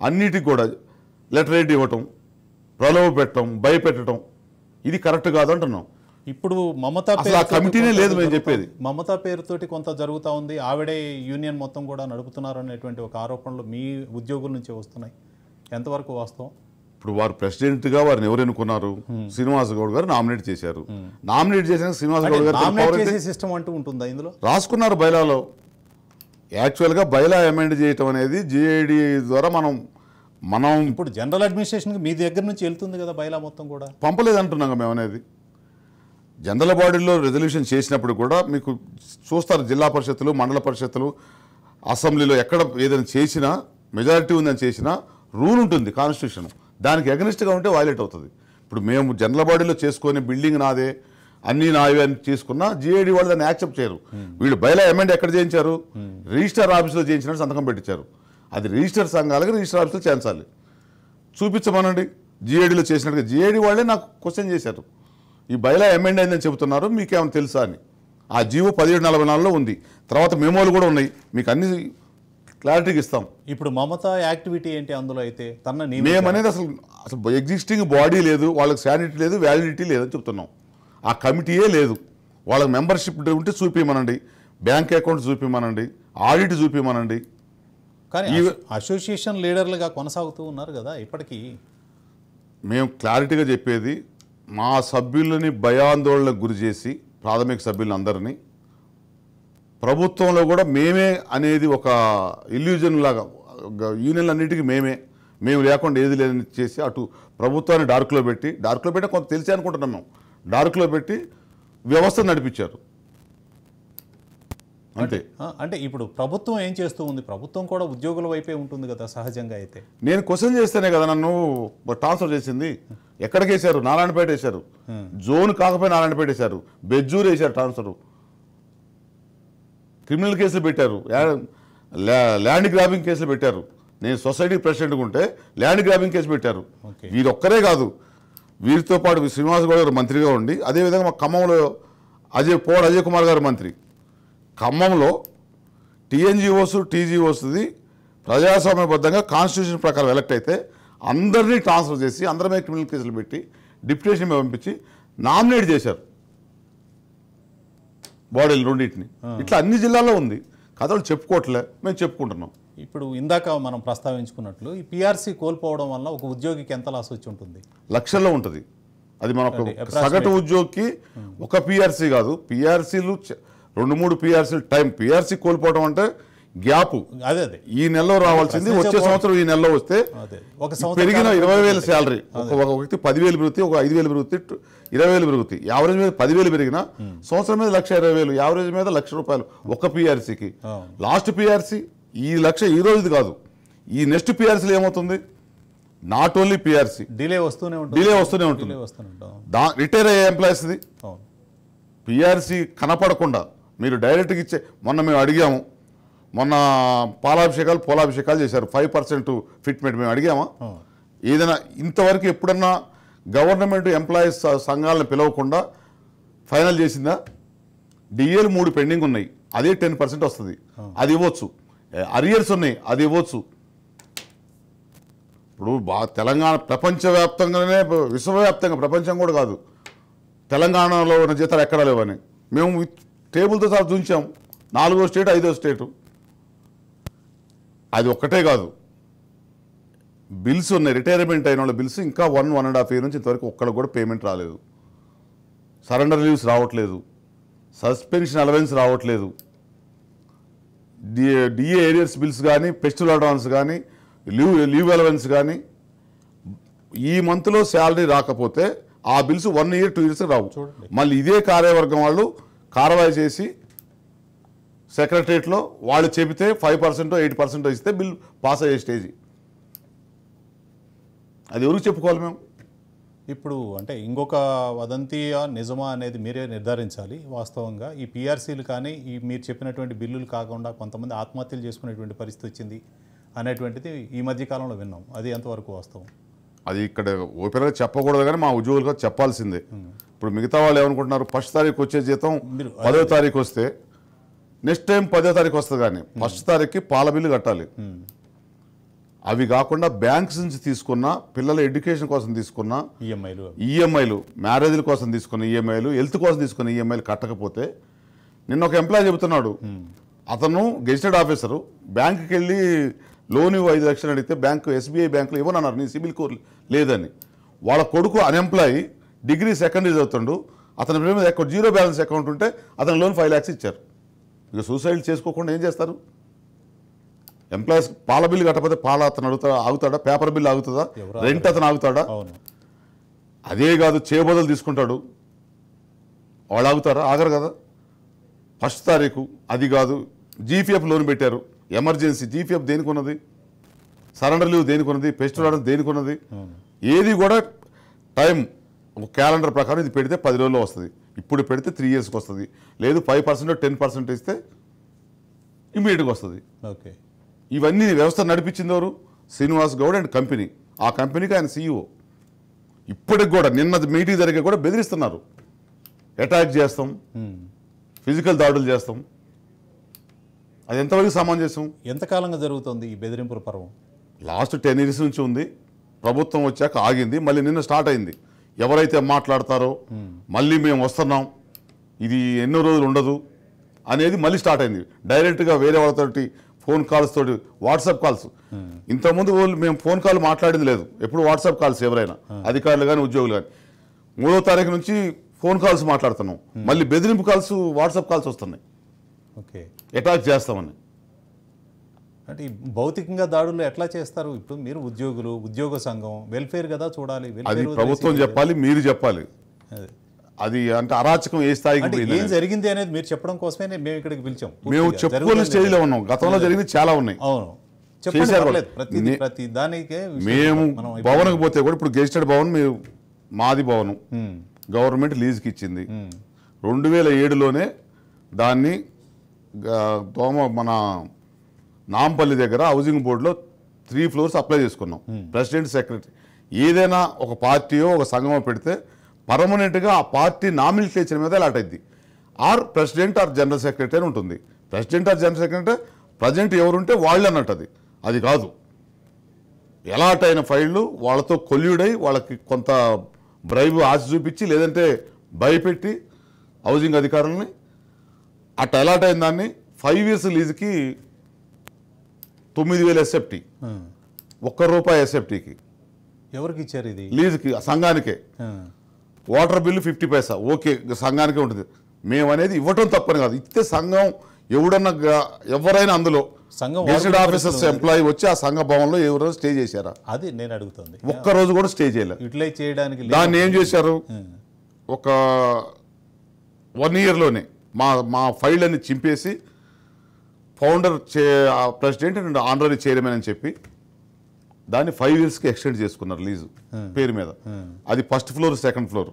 అన్నిటికి కూడా లెటరేట్ ఇవ్వటం ప్రలోభ పెట్టడం భయపెట్టడం ఇది కరెక్ట్ కాదు అంటున్నాం ఇప్పుడు మమతా కమిటీనే లేదు మేము చెప్పేది మమతా పేరుతోటి కొంత జరుగుతూ ఉంది ఆవిడే యూనియన్ మొత్తం కూడా నడుపుతున్నారు అనేటువంటి ఒక ఆరోపణలు మీ ఉద్యోగుల నుంచి వస్తున్నాయి ఎంతవరకు వాస్తవం ఇప్పుడు వారు ప్రెసిడెంట్గా వారిని ఎవరు ఎన్నుకున్నారు శ్రీనివాస్ గౌడ్ గారు నామినేట్ చేశారు నామినేట్ చేసిన శ్రీనివాస గౌడ్ గారు అంటూ రాసుకున్నారు బైలాలో యాక్చువల్గా బైలా అమెండ్ చేయటం అనేది జిఐడి ద్వారా మనం మనం ఇప్పుడు జనరల్ అడ్మినిస్ట్రేషన్ మీ దగ్గర నుంచి వెళ్తుంది కదా బైలా మొత్తం కూడా పంపలేదు అంటున్నాం మేము అనేది జనరల్ బాడీలో రెజల్యూషన్ చేసినప్పుడు కూడా మీకు చూస్తారు జిల్లా పరిషత్తులు మండల పరిషత్తులు అసెంబ్లీలో ఎక్కడ ఏదైనా చేసినా మెజారిటీ ఉందని చేసినా రూల్ ఉంటుంది కాన్స్టిట్యూషన్ దానికి అగనిస్ట్గా ఉంటే వైలేట్ అవుతుంది ఇప్పుడు మేము జనరల్ బాడీలో చేసుకొని బిల్డింగ్ నాదే అన్ని నావి అని తీసుకున్నా జీఏడీ వాళ్ళు దాన్ని యాక్సెప్ట్ చేయరు వీళ్ళు బయలా అమెండ్ ఎక్కడ చేయించారు రిజిస్టర్ ఆఫీస్లో చేయించినట్టు సంతకం పెట్టించారు అది రిజిస్టర్ సంఘాలకు రిజిస్టర్ ఆఫీస్లో చేయించాలి చూపించమనండి జీఏడీలో చేసినట్టుగా జీఏడీ వాళ్ళే నాకు క్వశ్చన్ చేశారు ఈ బయలా అమెండ్ అయిందని చెబుతున్నారు మీకేమైనా తెలుసా అని ఆ జీవో పదిహేడు నలభై నాలుగులో ఉంది తర్వాత మేమోలు కూడా ఉన్నాయి మీకు అన్ని క్లారిటీకి ఇస్తాం ఇప్పుడు మమత యాక్టివిటీ ఏంటి అందులో అయితే తన అనేది అసలు అసలు ఎగ్జిస్టింగ్ బాడీ లేదు వాళ్ళకి శానిటీ లేదు వ్యాలిడిటీ లేదని చెప్తున్నాం ఆ కమిటీయే లేదు వాళ్ళకి మెంబర్షిప్ ఉంటే చూపిమనండి బ్యాంక్ అకౌంట్ చూపిమనండి ఆడిట్ చూపిమనండి కానీ అసోసియేషన్ లీడర్లుగా కొనసాగుతూ ఉన్నారు కదా ఇప్పటికీ మేము క్లారిటీగా చెప్పేది మా సభ్యులని భయాందోళనకు గురి చేసి ప్రాథమిక సభ్యులందరినీ ప్రభుత్వంలో కూడా మేమే అనేది ఒక ఇల్యూజన్ లాగా యూనియన్లన్నిటికీ మేమే మేము లేకుండా ఏది లేదని చేసి అటు ప్రభుత్వాన్ని డార్క్లో పెట్టి డార్క్లో పెట్టి కొంత తెలిసి అనుకుంటున్నాం మేము డార్క్లో పెట్టి వ్యవస్థ నడిపించారు అంటే అంటే ఇప్పుడు ప్రభుత్వం ఏం చేస్తూ ఉంది ప్రభుత్వం కూడా ఉద్యోగుల వైపే ఉంటుంది కదా సహజంగా అయితే నేను క్వశ్చన్ చేస్తేనే కదా నన్ను ట్రాన్స్ఫర్ చేసింది ఎక్కడికి వేశారు నారాయణపేట వేశారు జోన్ కాకపోయి నారాయణపేట వేశారు బెజ్జూరు వేశారు ట్రాన్స్ఫర్ క్రిమినల్ కేసులు పెట్టారు ల్యాండ్ గ్రాబింగ్ కేసులు పెట్టారు నేను సొసైటీ ప్రెసిడెంట్గా ఉంటే ల్యాండ్ గ్రాబింగ్ కేసు పెట్టారు వీరొక్కరే కాదు వీరితో పాటు శ్రీనివాస్ గౌడ్ గారు మంత్రిగా ఉండి అదేవిధంగా మా ఖమ్మంలో అజయ్ పోడ్ అజయ్ కుమార్ గారు మంత్రి ఖమ్మంలో టీఎన్జిఓస్ టీజీఓస్ది ప్రజాస్వామ్యబద్ధంగా కాన్స్టిట్యూషన్ ప్రకారం ఎలక్ట్ అయితే అందరినీ ట్రాన్స్ఫర్ చేసి అందరి మీద క్రిమినల్ కేసులు పెట్టి డిప్యూటేషన్ పంపించి నామినేట్ చేశారు బాడీలు రెండింటిని ఇట్లా అన్ని జిల్లాల్లో ఉంది కథ వాళ్ళు చెప్పుకోవట్లే మేము చెప్పుకుంటున్నాం ఇప్పుడు ఇందాక మనం ప్రస్తావించుకున్నట్లు ఈ పీఆర్సీ కోల్పోవడం వల్ల ఒక ఉద్యోగికి ఎంత లాస్ వచ్చి ఉంటుంది లక్షల్లో ఉంటుంది అది మన సగటు ఉద్యోగికి ఒక పీఆర్సీ కాదు పీఆర్సీలు రెండు మూడు పిఆర్సీలు టైం పిఆర్సీ కోల్పోవడం అంటే గ్యాప్ అదే అదే ఈ నెలలో రావాల్సింది వచ్చే సంవత్సరం ఈ నెలలో వస్తే ఒక పెరిగిన ఇరవై వేల శాలరీ ఒక వ్యక్తి పదివేలు పెరుగుతాయి ఒక ఐదు వేలు పెరుగుతాయి ఇరవై వేలు పెరుగుతాయి యావరేజ్ మీద పదివేలు పెరిగినా సంవత్సరం మీద లక్ష ఇరవై వేలు యావరేజ్ మీద లక్ష రూపాయలు ఒక్క పిఆర్సీకి లాస్ట్ పిఆర్సీ ఈ లక్ష ఈ రోజుది కాదు ఈ నెక్స్ట్ పిఆర్సీలో ఏమవుతుంది నాట్ ఓన్లీ పిఆర్సీ డిలే వస్తూనే ఉంటుంది డిలే వస్తూనే ఉంటుంది దా రిటైర్ అయ్యే ఎంప్లాయీస్ది పిఆర్సీ కనపడకుండా మీరు డైరెక్ట్గా ఇచ్చే మొన్న మేము అడిగాము మొన్న పాలాభిషేకాలు పోలాభిషేకాలు చేశారు ఫైవ్ పర్సెంట్ ఫిట్మెంట్ మేము అడిగామా ఏదైనా ఇంతవరకు ఎప్పుడన్నా గవర్నమెంట్ ఎంప్లాయీస్ సంఘాలను పిలవకుండా ఫైనల్ చేసిందా డిఎల్ మూడు పెండింగ్ ఉన్నాయి అదే టెన్ పర్సెంట్ వస్తుంది అది ఇవ్వచ్చు అరియర్స్ ఉన్నాయి అది ఇవ్వచ్చు ఇప్పుడు బా తెలంగాణ ప్రపంచవ్యాప్తంగానే విశ్వవ్యాప్తంగా ప్రపంచం కూడా కాదు తెలంగాణలో ఉన్న జీతాలు ఎక్కడ లేవని మేము టేబుల్తో సార్ చూసాం నాలుగో స్టేట్ ఐదో స్టేటు అది ఒక్కటే కాదు బిల్స్ ఉన్నాయి రిటైర్మెంట్ అయిన వాళ్ళ బిల్స్ ఇంకా one one and half year నుంచి ఇంతవరకు ఒక్కడ కూడా పేమెంట్ రాలేదు సరెండర్ లీవ్స్ రావట్లేదు సస్పెన్షన్ అలవెన్స్ రావట్లేదు డిఏ ఏరియర్స్ బిల్స్ కానీ ఫెస్టివల్ అడ్వాన్స్ కానీ లీవ్ లీవ్ అలవెన్స్ కానీ ఈ మంత్లో శాలరీ రాకపోతే ఆ bills one year two years రావు మళ్ళీ ఇదే కార్యవర్గం వాళ్ళు కారవాయి చేసి సెక్రటరియట్లో వాళ్ళు చెబితే ఫైవ్ పర్సెంటో ఎయిట్ పర్సెంటో ఇస్తే బిల్ పాస్ అయ్యే స్టేజీ అది ఎవరికి చెప్పుకోవాలి మేము ఇప్పుడు అంటే ఇంకొక వదంతియా నిజమా అనేది మీరే నిర్ధారించాలి వాస్తవంగా ఈ పీఆర్సీలు కానీ ఈ మీరు చెప్పినటువంటి బిల్లులు కాకుండా కొంతమంది ఆత్మహత్యలు చేసుకునేటువంటి పరిస్థితి వచ్చింది అనేటువంటిది ఈ మధ్య కాలంలో విన్నాం అది ఎంతవరకు వాస్తవం అది ఇక్కడ ఓపెన్గా చెప్పకూడదు కానీ మా ఉద్యోగులుగా చెప్పాల్సిందే ఇప్పుడు మిగతా వాళ్ళు ఏమనుకుంటున్నారు ఫస్ట్ తారీఖు వచ్చే జీతం పదో తారీఖు వస్తే నెక్స్ట్ టైం పదో తారీఖు వస్తుంది కానీ ఫస్ట్ తారీఖుకి పాల బిల్లు కట్టాలి అవి కాకుండా బ్యాంక్స్ నుంచి తీసుకున్న పిల్లల ఎడ్యుకేషన్ కోసం తీసుకున్న ఈఎంఐలు ఈఎంఐలు మ్యారేజ్ల కోసం తీసుకున్న ఈఎంఐలు హెల్త్ కోసం తీసుకున్న ఈఎంఐలు కట్టకపోతే నిన్న ఒక ఎంప్లాయ్ చెబుతున్నాడు అతను గెజిటెడ్ ఆఫీసరు బ్యాంకుకి వెళ్ళి లోన్ ఇవ్వ ఐదు లక్షలు అడిగితే బ్యాంకు ఎస్బీఐ బ్యాంకులో ఇవ్వనన్నారు నీ సిబిల్ కోర్ లేదని వాళ్ళ కొడుకు అన్ఎంప్లాయీ డిగ్రీ సెకండరీ చదువుతుండు అతని మీద జీరో బ్యాలెన్స్ అకౌంట్ ఉంటే అతను లోన్ ఫైవ్ ల్యాక్స్ ఇచ్చారు ఇక సూసైడ్ చేసుకోకుండా ఏం చేస్తారు ఎంప్లాయీస్ పాల బిల్లు కట్టకపోతే పాల అతను అడుగుతా ఆగుతాడా పేపర్ బిల్లు ఆగుతుందా రెంట్ అతను ఆగుతాడా అదే కాదు చేయబోదలు తీసుకుంటాడు వాళ్ళు ఆగుతారా ఆగరు కదా ఫస్ట్ తారీఖు అది కాదు జీపీఎఫ్ లోన్ పెట్టారు ఎమర్జెన్సీ జీపీఎఫ్ దేనికి ఉన్నది సరెండర్ లీవ్ దేనికి ఉన్నది పెస్ట్ రావడం దేనికి ఉన్నది ఏది కూడా టైం ఒక క్యాలెండర్ ప్రకారం ఇది పెడితే పది రోజుల్లో వస్తుంది ఇప్పుడు పెడితే త్రీ ఇయర్స్కి వస్తుంది లేదు ఫైవ్ పర్సెంట్ టెన్ పర్సెంట్ ఇస్తే ఇమీడియట్గా వస్తుంది ఓకే ఇవన్నీ వ్యవస్థ ఎవరు శ్రీనివాస్ గౌడ్ అండ్ కంపెనీ ఆ కంపెనీకి ఆయన సీఈఓ e ఇప్పటికి కూడా నిన్న మీటింగ్ జరిగే కూడా బెదిరిస్తున్నారు అటాక్ చేస్తాం ఫిజికల్ దాడులు చేస్తాం అది ఎంతవరకు సమంజసం ఎంతకాలంగా జరుగుతుంది ఈ బెదిరింపుల పర్వం లాస్ట్ టెన్ ఇయర్స్ నుంచి ఉంది ప్రభుత్వం వచ్చాక ఆగింది మళ్ళీ నిన్న స్టార్ట్ అయింది ఎవరైతే మాట్లాడతారో మళ్ళీ మేము వస్తున్నాం ఇది ఎన్నో రోజులు ఉండదు అనేది మళ్ళీ స్టార్ట్ అయింది డైరెక్ట్గా వేరే వాళ్ళతోటి ఫోన్ కాల్స్ తోటి వాట్సాప్ కాల్స్ ఇంతకుముందు మేము ఫోన్ కాల్ మాట్లాడింది లేదు ఎప్పుడు వాట్సాప్ కాల్స్ ఎవరైనా అధికారులు కానీ ఉద్యోగులు కానీ మూడో తారీఖు నుంచి ఫోన్ కాల్స్ మాట్లాడుతున్నాం మళ్ళీ బెదిరింపు కాల్స్ వాట్సాప్ కాల్స్ వస్తున్నాయి ఓకే అటాక్ చేస్తామని అంటే భౌతికంగా దాడులు ఎట్లా చేస్తారు ఇప్పుడు మీరు ఉద్యోగులు ఉద్యోగ సంఘం వెల్ఫేర్ కదా చూడాలి ప్రభుత్వం చెప్పాలి మీరు చెప్పాలి అది అంటే అరాచకం ఏ స్థాయికి ఏం జరిగింది అనేది మీరు చెప్పడం కోసమే మేము ఇక్కడికి పిలిచాం మేము చెప్పుకునే స్టేజ్లో ఉన్నాం గతంలో జరిగింది చాలా ఉన్నాయి అవును మేము భవనకు పోతే కూడా ఇప్పుడు గెజిటెడ్ భవన్ మేము మాది భవనం గవర్నమెంట్ లీజుకి ఇచ్చింది రెండు వేల ఏడులోనే దాన్ని దోమ మన నాంపల్లి దగ్గర హౌసింగ్ బోర్డులో త్రీ ఫ్లోర్స్ అప్లై చేసుకున్నాం ప్రెసిడెంట్ సెక్రటరీ ఏదైనా ఒక పార్టీయో ఒక సంఘమో పెడితే పర్మనెంట్గా ఆ పార్టీ నామినేషన్ మీద అలాట్ అయింది or president or general secretary అని ఉంటుంది president or general secretary present ఎవరుంటే వాళ్ళు అన్నట్టు అది కాదు ఎలాట్ అయిన ఫైళ్ళు వాళ్ళతో కొల్యూడై వాళ్ళకి కొంత బ్రైవ్ ఆశ చూపించి లేదంటే భయపెట్టి హౌజింగ్ అధికారులని అట్ట ఎలాట్ అయిన దాన్ని ఫైవ్ ఇయర్స్ లీజ్కి తొమ్మిది వేల ఎస్ఎఫ్టీ ఒక్క రూపాయి ఎస్ఎఫ్టీకి ఎవరికి ఇచ్చారు ఇది లీజ్కి సంఘానికే water bill fifty paisa okay సంఘానికే ఉంటుంది మేము అనేది ఇవ్వటం తప్పని కాదు ఇస్తే సంఘం ఎవడన్నా ఎవరైనా అందులో ఆఫీసర్స్ ఎంప్లాయీ వచ్చి ఆ సంఘ భవన్లో ఎవరైనా స్టే చేశారా అది నేను అడుగుతుంది ఒక్క రోజు కూడా స్టే చేయలేదు యూటిలైజ్ చేయడానికి దాన్ని ఏం చేశారు ఒక వన్ ఇయర్లోనే మా మా ఫైల్ అన్ని చింపేసి ఫౌండర్ చే ప్రెసిడెంట్ అండ్ ఆనరీ చైర్మన్ అని చెప్పి దాన్ని ఫైవ్ ఇయర్స్కి ఎక్స్టెండ్ చేసుకున్నారు లీజు పేరు మీద అది ఫస్ట్ ఫ్లోర్ సెకండ్ ఫ్లోర్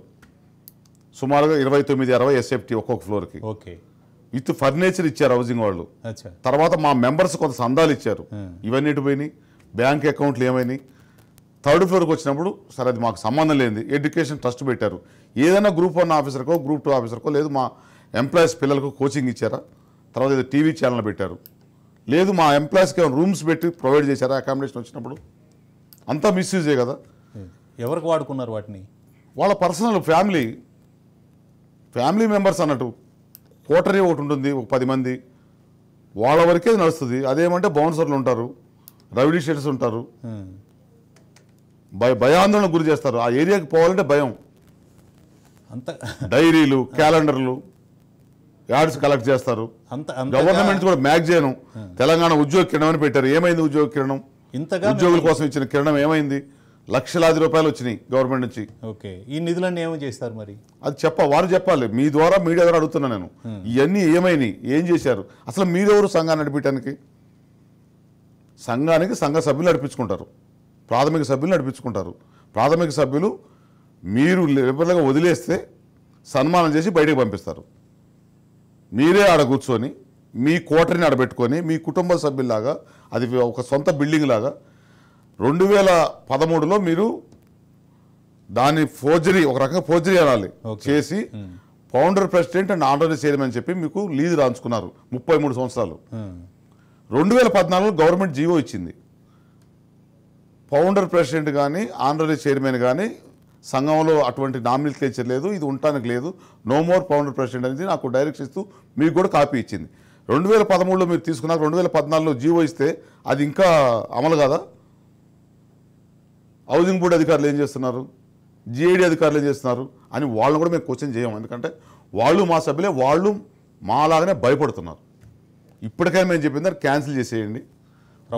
సుమారుగా ఇరవై తొమ్మిది అరవై ఎస్ఎఫ్టీ ఒక్కొక్క ఫ్లోర్కి ఓకే విత్ ఫర్నిచర్ ఇచ్చారు హౌసింగ్ వాళ్ళు తర్వాత మా మెంబర్స్ కొంత సందాలు ఇచ్చారు ఇవన్నీ పోయినాయి బ్యాంక్ అకౌంట్లు ఏమైనాయి థర్డ్ ఫ్లోర్కి వచ్చినప్పుడు సరే అది మాకు సంబంధం లేనిది ఎడ్యుకేషన్ ట్రస్ట్ పెట్టారు ఏదైనా గ్రూప్ వన్ ఆఫీసర్కో గ్రూప్ టూ ఆఫీసర్కో లేదు మా ఎంప్లాయీస్ పిల్లలకు కోచింగ్ ఇచ్చారా తర్వాత ఏదో టీవీ ఛానల్ పెట్టారు లేదు మా ఎంప్లాయీస్కి రూమ్స్ పెట్టి ప్రొవైడ్ చేశారా అకామిడేషన్ వచ్చినప్పుడు అంతా మిస్యూజే కదా ఎవరికి వాడుకున్నారు వాటిని వాళ్ళ పర్సనల్ ఫ్యామిలీ ఫ్యామిలీ మెంబర్స్ అన్నట్టు కోటరీ ఒకటి ఉంటుంది ఒక పది మంది వాళ్ళ వరకే నడుస్తుంది అదేమంటే బౌన్సర్లు ఉంటారు షేట్స్ ఉంటారు భయ భయాందోళన గురి చేస్తారు ఆ ఏరియాకి పోవాలంటే భయం అంత డైరీలు క్యాలెండర్లు యాడ్స్ కలెక్ట్ చేస్తారు గవర్నమెంట్ కూడా మ్యాగ్జైన్ తెలంగాణ ఉద్యోగ కిరణం అని పెట్టారు ఏమైంది ఉద్యోగ కిరణం ఇంతగా ఉద్యోగుల కోసం ఇచ్చిన కిరణం ఏమైంది లక్షలాది రూపాయలు వచ్చినాయి గవర్నమెంట్ నుంచి ఓకే ఈ నిధులన్నీ ఏమో చేస్తారు మరి అది చెప్ప వారు చెప్పాలి మీ ద్వారా మీడియా ద్వారా అడుగుతున్నా నేను ఇవన్నీ ఏమైనాయి ఏం చేశారు అసలు మీరెవరు సంఘాన్ని నడిపించడానికి సంఘానికి సంఘ సభ్యులు నడిపించుకుంటారు ప్రాథమిక సభ్యులు నడిపించుకుంటారు ప్రాథమిక సభ్యులు మీరు లిబరల్గా వదిలేస్తే సన్మానం చేసి బయటకు పంపిస్తారు మీరే ఆడ కూర్చొని మీ కోటరిని అడబెట్టుకొని మీ కుటుంబ సభ్యుల్లాగా అది ఒక సొంత బిల్డింగ్ లాగా రెండు వేల పదమూడులో మీరు దాని ఫోర్జరీ ఒక రకంగా ఫోర్జరీ అనాలి చేసి founder president and honorary chairman అని చెప్పి మీకు లీజ్ రాంచుకున్నారు ముప్పై మూడు సంవత్సరాలు రెండు వేల పద్నాలుగులో గవర్నమెంట్ జీవో ఇచ్చింది ఫౌండర్ ప్రెసిడెంట్ కానీ ఆనరీ చైర్మన్ కానీ సంఘంలో అటువంటి నామినిక్లేచర్ లేదు ఇది ఉండటానికి లేదు నో మోర్ ఫౌండర్ ప్రెసిడెంట్ అనేది నాకు డైరెక్షన్ ఇస్తూ మీకు కూడా కాపీ ఇచ్చింది రెండు వేల పదమూడులో మీరు తీసుకున్నాక రెండు వేల పద్నాలుగులో జీవో ఇస్తే అది ఇంకా అమలు కాదా హౌసింగ్ బోర్డు అధికారులు ఏం చేస్తున్నారు జిఐడి అధికారులు ఏం చేస్తున్నారు అని వాళ్ళని కూడా మేము క్వశ్చన్ చేయము ఎందుకంటే వాళ్ళు మా సభ్యులే వాళ్ళు మాలాగానే భయపడుతున్నారు ఇప్పటికే మేము చెప్పింది క్యాన్సిల్ చేసేయండి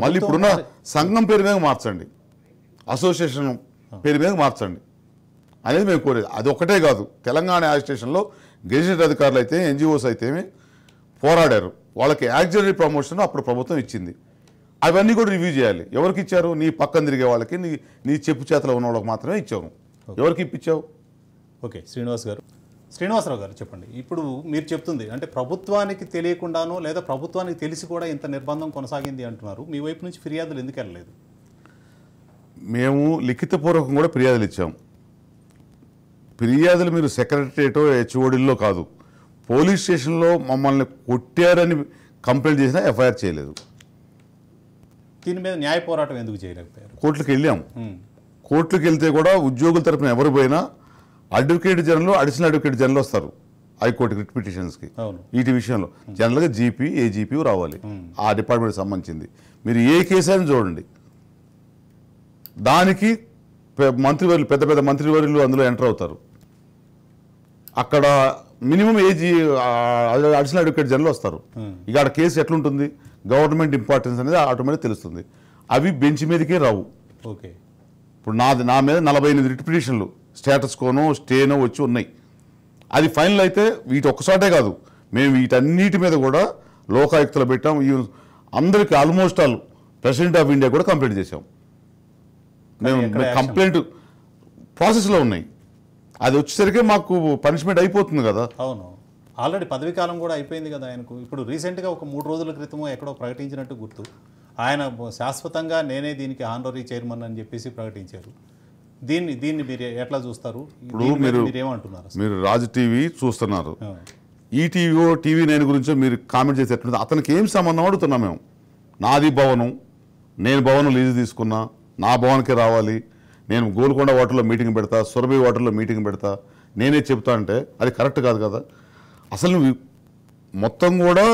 మళ్ళీ ఇప్పుడున్న సంఘం పేరు మీద మార్చండి అసోసియేషన్ పేరు మీద మార్చండి అనేది మేము కోరేది అది ఒకటే కాదు తెలంగాణ అసోసియేషన్లో గెజిటెడ్ అధికారులు అయితే ఎన్జిఓస్ అయితే పోరాడారు వాళ్ళకి యాక్జనరీ ప్రమోషన్ అప్పుడు ప్రభుత్వం ఇచ్చింది అవన్నీ కూడా రివ్యూ చేయాలి ఎవరికి ఇచ్చారు నీ పక్కన తిరిగే వాళ్ళకి నీ నీ చెప్పు చేతలో ఉన్న వాళ్ళకి మాత్రమే ఇచ్చాము ఎవరికి ఇప్పించావు ఓకే శ్రీనివాస్ గారు శ్రీనివాసరావు గారు చెప్పండి ఇప్పుడు మీరు చెప్తుంది అంటే ప్రభుత్వానికి తెలియకుండానో లేదా ప్రభుత్వానికి తెలిసి కూడా ఇంత నిర్బంధం కొనసాగింది అంటున్నారు మీ వైపు నుంచి ఫిర్యాదులు ఎందుకు వెళ్ళలేదు మేము లిఖితపూర్వకం కూడా ఫిర్యాదులు ఇచ్చాము ఫిర్యాదులు మీరు సెక్రటరియటో హెచ్ఓడిల్లో కాదు పోలీస్ స్టేషన్లో మమ్మల్ని కొట్టారని కంప్లైంట్ చేసినా ఎఫ్ఐఆర్ చేయలేదు దీని మీద న్యాయ పోరాటం ఎందుకు చేయలేకపోయారు కోర్టులకు వెళ్ళాం కోర్టులకు వెళ్తే కూడా ఉద్యోగుల తరపున ఎవరు పోయినా advocate general additional advocate general వస్తారు హైకోర్టు రిట్ పిటిషన్స్కి వీటి విషయంలో జనరల్గా జీపీ ఏజీపీ రావాలి ఆ డిపార్ట్మెంట్కి సంబంధించింది మీరు ఏ కేసు అని చూడండి దానికి మంత్రివర్యులు పెద్ద పెద్ద మంత్రివర్యులు అందులో ఎంటర్ అవుతారు అక్కడ minimum age additional advocate general వస్తారు ఇక ఆడ కేసు ఎట్లుంటుంది గవర్నమెంట్ ఇంపార్టెన్స్ అనేది ఆటోమేటిక్ తెలుస్తుంది అవి బెంచ్ మీదకే రావు ఓకే ఇప్పుడు నాది నా మీద నలభై ఎనిమిది రిట్ పిటిషన్లు స్టేటస్ కోనో స్టేనో వచ్చి ఉన్నాయి అది ఫైనల్ అయితే వీటి ఒక్కసాటే కాదు మేము వీటన్నిటి మీద కూడా లోకాయుక్తలు పెట్టాం ఈ అందరికీ almost all president of India కూడా కంప్లైంట్ చేసాం మేము కంప్లైంట్ ప్రాసెస్లో ఉన్నాయి అది వచ్చేసరికి మాకు పనిష్మెంట్ అయిపోతుంది కదా అవును ఆల్రెడీ పదవీ కాలం కూడా అయిపోయింది కదా ఆయనకు ఇప్పుడు రీసెంట్గా ఒక మూడు రోజుల క్రితం ఎక్కడో ప్రకటించినట్టు గుర్తు ఆయన శాశ్వతంగా నేనే దీనికి ఆనరీ చైర్మన్ అని చెప్పేసి ప్రకటించారు దీన్ని దీన్ని మీరు ఎట్లా చూస్తారు ఇప్పుడు మీరు ఏమంటున్నారు మీరు రాజు టీవీ చూస్తున్నారు ఈ టీవీ నైన్ గురించి మీరు కామెంట్ చేసి ఎట్లా అతనికి ఏం సంబంధం అడుగుతున్నాం మేము నాది భవనం నేను భవనం లీజు తీసుకున్నా నా భవన్కి రావాలి నేను గోల్కొండ వాటర్లో మీటింగ్ పెడతా సురభి వాటర్లో మీటింగ్ పెడతా నేనే చెప్తా అంటే అది కరెక్ట్ కాదు కదా అసలు నువ్వు మొత్తం కూడా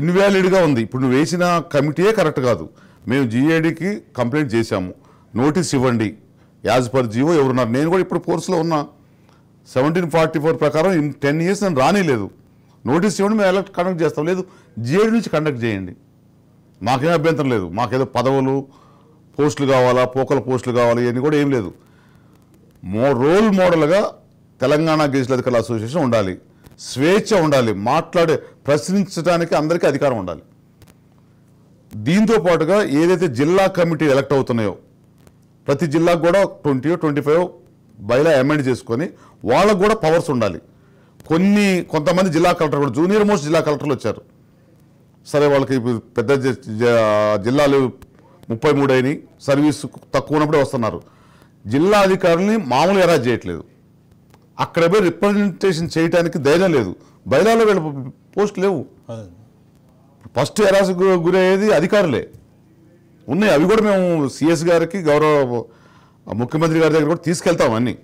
ఇన్వాలిడ్గా ఉంది ఇప్పుడు నువ్వు వేసిన కమిటీయే కరెక్ట్ కాదు మేము జీఏడీకి కంప్లైంట్ చేశాము నోటీస్ ఇవ్వండి యాజ్ పర్ జీవో ఎవరున్నారు నేను కూడా ఇప్పుడు కోర్సులో ఉన్నా సెవెంటీన్ ఫార్టీ ఫోర్ ప్రకారం ఇన్ టెన్ ఇయర్స్ నేను రానిలేదు నోటీస్ ఇవ్వండి మేము ఎలక్ట్ కండక్ట్ చేస్తాం లేదు జీఏడి నుంచి కండక్ట్ చేయండి మాకేం అభ్యంతరం లేదు మాకేదో పదవులు పోస్టులు కావాలా పోకల పోస్టులు కావాలి ఇవన్నీ కూడా ఏం లేదు మో రోల్ మోడల్గా తెలంగాణ గెజిటల్ అధికారుల అసోసియేషన్ ఉండాలి స్వేచ్ఛ ఉండాలి మాట్లాడే ప్రశ్నించడానికి అందరికీ అధికారం ఉండాలి దీంతో పాటుగా ఏదైతే జిల్లా కమిటీ ఎలక్ట్ అవుతున్నాయో ప్రతి జిల్లాకు కూడా twenty twenty five bylaw amend చేసుకొని వాళ్ళకు కూడా పవర్స్ ఉండాలి కొన్ని కొంతమంది జిల్లా కలెక్టర్ కూడా జూనియర్ మోస్ట్ జిల్లా కలెక్టర్లు వచ్చారు సరే వాళ్ళకి పెద్ద జిల్లాలు ముప్పై మూడు సర్వీస్ తక్కువ ఉన్నప్పుడే వస్తున్నారు జిల్లా అధికారుల్ని మామూలు ఎరాజ్ చేయట్లేదు అక్కడ పోయి రిప్రజెంటేషన్ చేయడానికి ధైర్యం లేదు బయలాలో వీళ్ళ పోస్ట్ లేవు ఫస్ట్ ఎరాస్ గురయ్యేది అధికారులే ఉన్నాయి అవి కూడా మేము సిఎస్ గారికి గౌరవ ముఖ్యమంత్రి గారి దగ్గర కూడా తీసుకెళ్తాం అన్నీ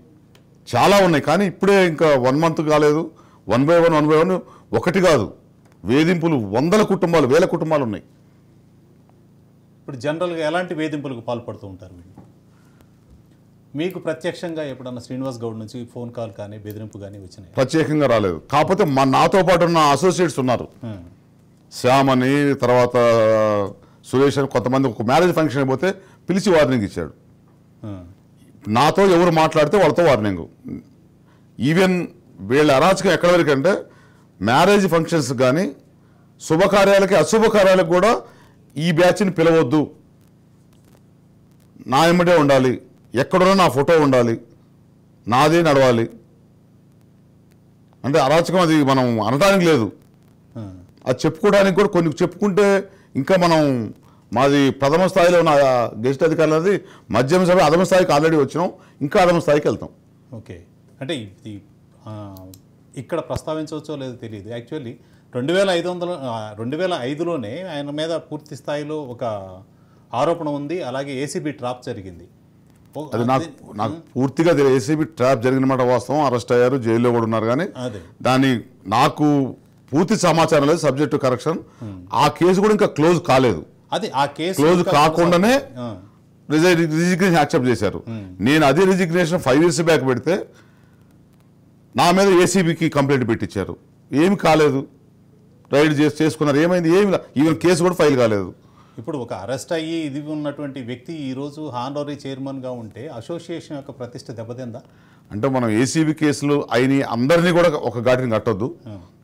చాలా ఉన్నాయి కానీ ఇప్పుడే ఇంకా వన్ మంత్ కాలేదు one by one one by one ఒకటి కాదు వేధింపులు వందల కుటుంబాలు వేల కుటుంబాలు ఉన్నాయి ఇప్పుడు జనరల్గా ఎలాంటి వేధింపులకు పాల్పడుతూ ఉంటారు వీళ్ళు మీకు ప్రత్యక్షంగా ఎప్పుడన్నా శ్రీనివాస్ గౌడ్ నుంచి ఫోన్ కాల్ కానీ బెదిరింపు కానీ వచ్చినాయి ప్రత్యేకంగా రాలేదు కాకపోతే మా నాతో పాటు ఉన్న అసోసియేట్స్ ఉన్నారు శ్యామ్ అని తర్వాత సురేష్ అని కొంతమంది ఒక మ్యారేజ్ ఫంక్షన్ అయిపోతే పిలిచి వార్నింగ్ ఇచ్చాడు నాతో ఎవరు మాట్లాడితే వాళ్ళతో వార్నింగ్ ఈవెన్ వీళ్ళ అరాచకం ఎక్కడ వరకు అంటే మ్యారేజ్ ఫంక్షన్స్ కానీ శుభకార్యాలకి అశుభకార్యాలకు కూడా ఈ బ్యాచ్ని పిలవద్దు నా ఎమ్మటే ఉండాలి ఎక్కడున్నా నా ఫోటో ఉండాలి నాదే నడవాలి అంటే అరాచకం అది మనం అనడానికి లేదు అది చెప్పుకోవడానికి కూడా కొన్ని చెప్పుకుంటే ఇంకా మనం మాది ప్రథమ స్థాయిలో ఉన్న గెస్ట్ అధికారులు అనేది మధ్యమ సభ అధమ స్థాయికి ఆల్రెడీ వచ్చినాం ఇంకా అధమ స్థాయికి వెళ్తాం ఓకే అంటే ఇక్కడ ప్రస్తావించవచ్చో లేదో తెలియదు యాక్చువల్లీ రెండు వేల ఐదు వందల రెండు వేల ఐదులోనే ఆయన మీద పూర్తి స్థాయిలో ఒక ఆరోపణ ఉంది అలాగే ఏసీబీ ట్రాప్ జరిగింది అది నాకు నాకు పూర్తిగా ఏసీబీ ట్రాప్ జరిగిన మాట వాస్తవం అరెస్ట్ అయ్యారు జైల్లో కూడా ఉన్నారు కానీ దాని నాకు పూర్తి సమాచారం లేదు సబ్జెక్టు కరెక్షన్ ఆ కేసు కూడా ఇంకా క్లోజ్ కాలేదు అది ఆ కేసు క్లోజ్ కాకుండానే రిజిగ్నేషన్ యాక్సెప్ట్ చేశారు నేను అదే రిజిగ్నేషన్ ఫైవ్ ఇయర్స్ బ్యాక్ పెడితే నా మీద ఏసీబీకి కంప్లైంట్ పెట్టించారు ఏమి కాలేదు రైడ్ చేసి చేసుకున్నారు ఏమైంది ఏమి ఈవెన్ కేసు కూడా ఫైల్ కాలేదు ఇప్పుడు ఒక అరెస్ట్ అయ్యి ఇది ఉన్నటువంటి వ్యక్తి ఈరోజు హానరీ చైర్మన్గా ఉంటే అసోసియేషన్ యొక్క ప్రతిష్ట దెబ్బతిందా అంటే మనం ఏసీబీ కేసులు అయిన అందరినీ కూడా ఒక ఘాటిని కట్టొద్దు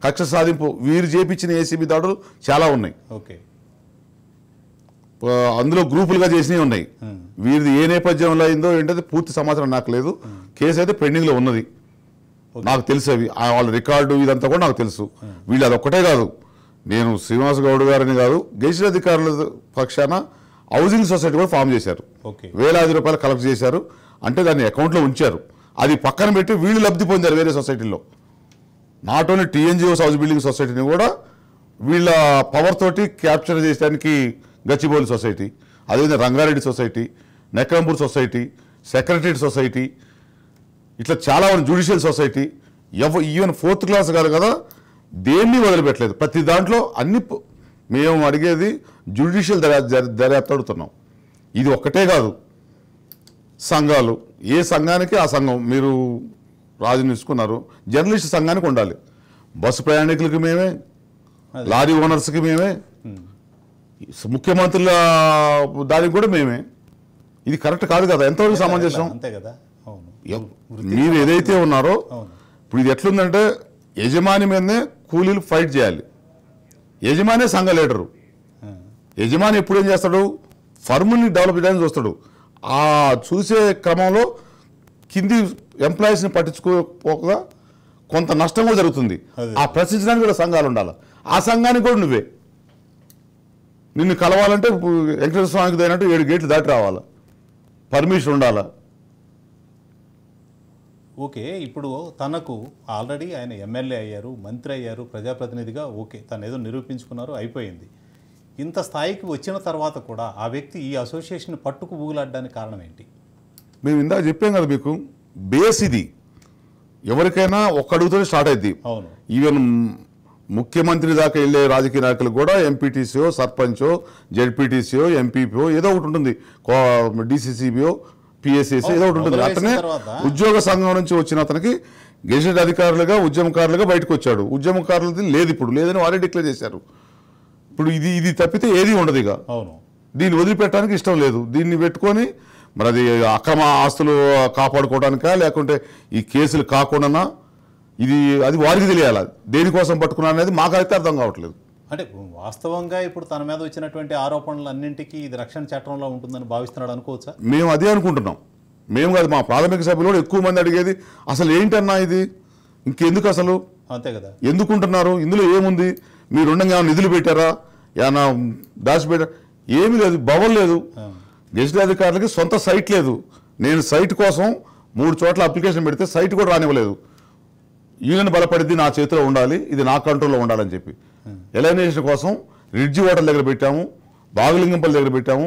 కక్ష సాధింపు వీరు చేపించిన ఏసీబీ దాడులు చాలా ఉన్నాయి ఓకే అందులో గ్రూపులుగా చేసినవి ఉన్నాయి వీరిది ఏ నేపథ్యంలో అయిందో ఏంటది పూర్తి సమాచారం నాకు లేదు కేసు అయితే పెండింగ్లో ఉన్నది నాకు తెలుసు అవి వాళ్ళ రికార్డు ఇదంతా కూడా నాకు తెలుసు వీళ్ళు అదొక్కటే కాదు నేను శ్రీనివాస గౌడ్ గారిని కాదు గెలిచిన అధికారుల పక్షాన హౌసింగ్ సొసైటీ కూడా ఫామ్ చేశారు వేలాది రూపాయలు కలెక్ట్ చేశారు అంటే దాన్ని అకౌంట్లో ఉంచారు అది పక్కన పెట్టి వీళ్ళు లబ్ధి పొందారు వేరే సొసైటీలో not only TNGOs house building సొసైటీని కూడా వీళ్ళ పవర్ తోటి క్యాప్చర్ చేయడానికి గచ్చిబౌలి సొసైటీ అదేవిధంగా Rangareddy society Nekkampur society secretary society ఇట్లా చాలా ఉంది జ్యుడిషియల్ సొసైటీ ఎవ ఈవెన్ ఫోర్త్ క్లాస్ కాదు కదా దేన్ని వదిలిపెట్టలేదు ప్రతి దాంట్లో అన్ని మేము అడిగేది జ్యుడిషియల్ దర్యాప్తు అడుగుతున్నాం ఇది ఒక్కటే కాదు సంఘాలు ఏ సంఘానికి ఆ సంఘం మీరు రాజు తీసుకున్నారు జర్నలిస్ట్ సంఘానికి ఉండాలి బస్సు ప్రయాణికులకి మేమే లారీ ఓనర్స్కి మేమే ముఖ్యమంత్రుల దానికి కూడా మేమే ఇది కరెక్ట్ కాదు కదా ఎంతవరకు సమంజసం అంతే కదా మీరు ఏదైతే ఉన్నారో ఇప్పుడు ఇది ఎట్లుందంటే యజమాని మీదనే కూలీలు ఫైట్ చేయాలి యజమానే సంఘ లీడరు యజమాని ఎప్పుడు ఏం చేస్తాడు ఫర్ముల్ని డెవలప్ చేయడానికి చూస్తాడు ఆ చూసే క్రమంలో కింది ఎంప్లాయీస్ని పట్టించుకోకపోగా కొంత నష్టం కూడా జరుగుతుంది ఆ ప్రశ్నించడానికి కూడా సంఘాలు ఉండాలి ఆ సంఘానికి కూడా నువ్వే నిన్ను కలవాలంటే వెంకటేశ్వర స్వామికి దైనట్టు ఏడు గేట్లు దాటి రావాలి పర్మిషన్ ఉండాలా ఓకే ఇప్పుడు తనకు ఆల్రెడీ ఆయన ఎమ్మెల్యే అయ్యారు మంత్రి అయ్యారు ప్రజాప్రతినిధిగా ఓకే తను ఏదో నిరూపించుకున్నారు అయిపోయింది ఇంత స్థాయికి వచ్చిన తర్వాత కూడా ఆ వ్యక్తి ఈ అసోసియేషన్ పట్టుకు ఊగులాడడానికి కారణం ఏంటి మేము ఇందాక చెప్పాం కదా మీకు బేస్ ఇది ఎవరికైనా ఒక్క అడుగుతో స్టార్ట్ అయింది అవును ఈవెన్ ముఖ్యమంత్రి దాకా వెళ్ళే రాజకీయ నాయకులు కూడా ఎంపీటీసీయో సర్పంచో జెడ్పీటీసీఓ ఎంపీపీఓ ఏదో ఒకటి ఉంటుంది డీసీసీబీఓ పిఎస్సిసి ఏదో ఒకటి ఉంటుంది అతనే ఉద్యోగ సంఘం నుంచి వచ్చిన అతనికి గెజెట్ అధికారులుగా ఉద్యమకారులుగా బయటకు వచ్చాడు ఉద్యమకారులది లేదు ఇప్పుడు లేదని వారే డిక్లేర్ చేశారు ఇప్పుడు ఇది ఇది తప్పితే ఏది ఉండదు ఇక అవును దీన్ని వదిలిపెట్టడానికి ఇష్టం లేదు దీన్ని పెట్టుకొని మరి అది అక్రమ ఆస్తులు కాపాడుకోవడానికా లేకుంటే ఈ కేసులు కాకుండానా ఇది అది వారికి తెలియాలి దేనికోసం పట్టుకున్నా అనేది మాకైతే అర్థం కావట్లేదు అంటే వాస్తవంగా ఇప్పుడు తన మీద వచ్చినటువంటి ఆరోపణలు అన్నింటికీ ఇది రక్షణ చట్టంలో ఉంటుందని భావిస్తున్నాడు అనుకోవచ్చా మేము అదే అనుకుంటున్నాం మేము కాదు మా ప్రాథమిక సభ్యులు ఎక్కువ మంది అడిగేది అసలు ఏంటన్నా ఇది ఇంకెందుకు అసలు అంతే కదా ఎందుకుంటున్నారు ఇందులో ఏముంది మీరు ఉండగా నిధులు పెట్టారా ఏమైనా దాచిపెట్టారా ఏమి లేదు భవన్ లేదు గెజిటల్ అధికారులకి సొంత సైట్ లేదు నేను సైట్ కోసం మూడు చోట్ల అప్లికేషన్ పెడితే సైట్ కూడా రానివ్వలేదు యూనియన్ బలపడింది నా చేతిలో ఉండాలి ఇది నా కంట్రోల్లో ఉండాలని చెప్పి ఎలైనేషన్ కోసం రిడ్జి హోటల్ దగ్గర పెట్టాము బాగులింగంపల్లి దగ్గర పెట్టాము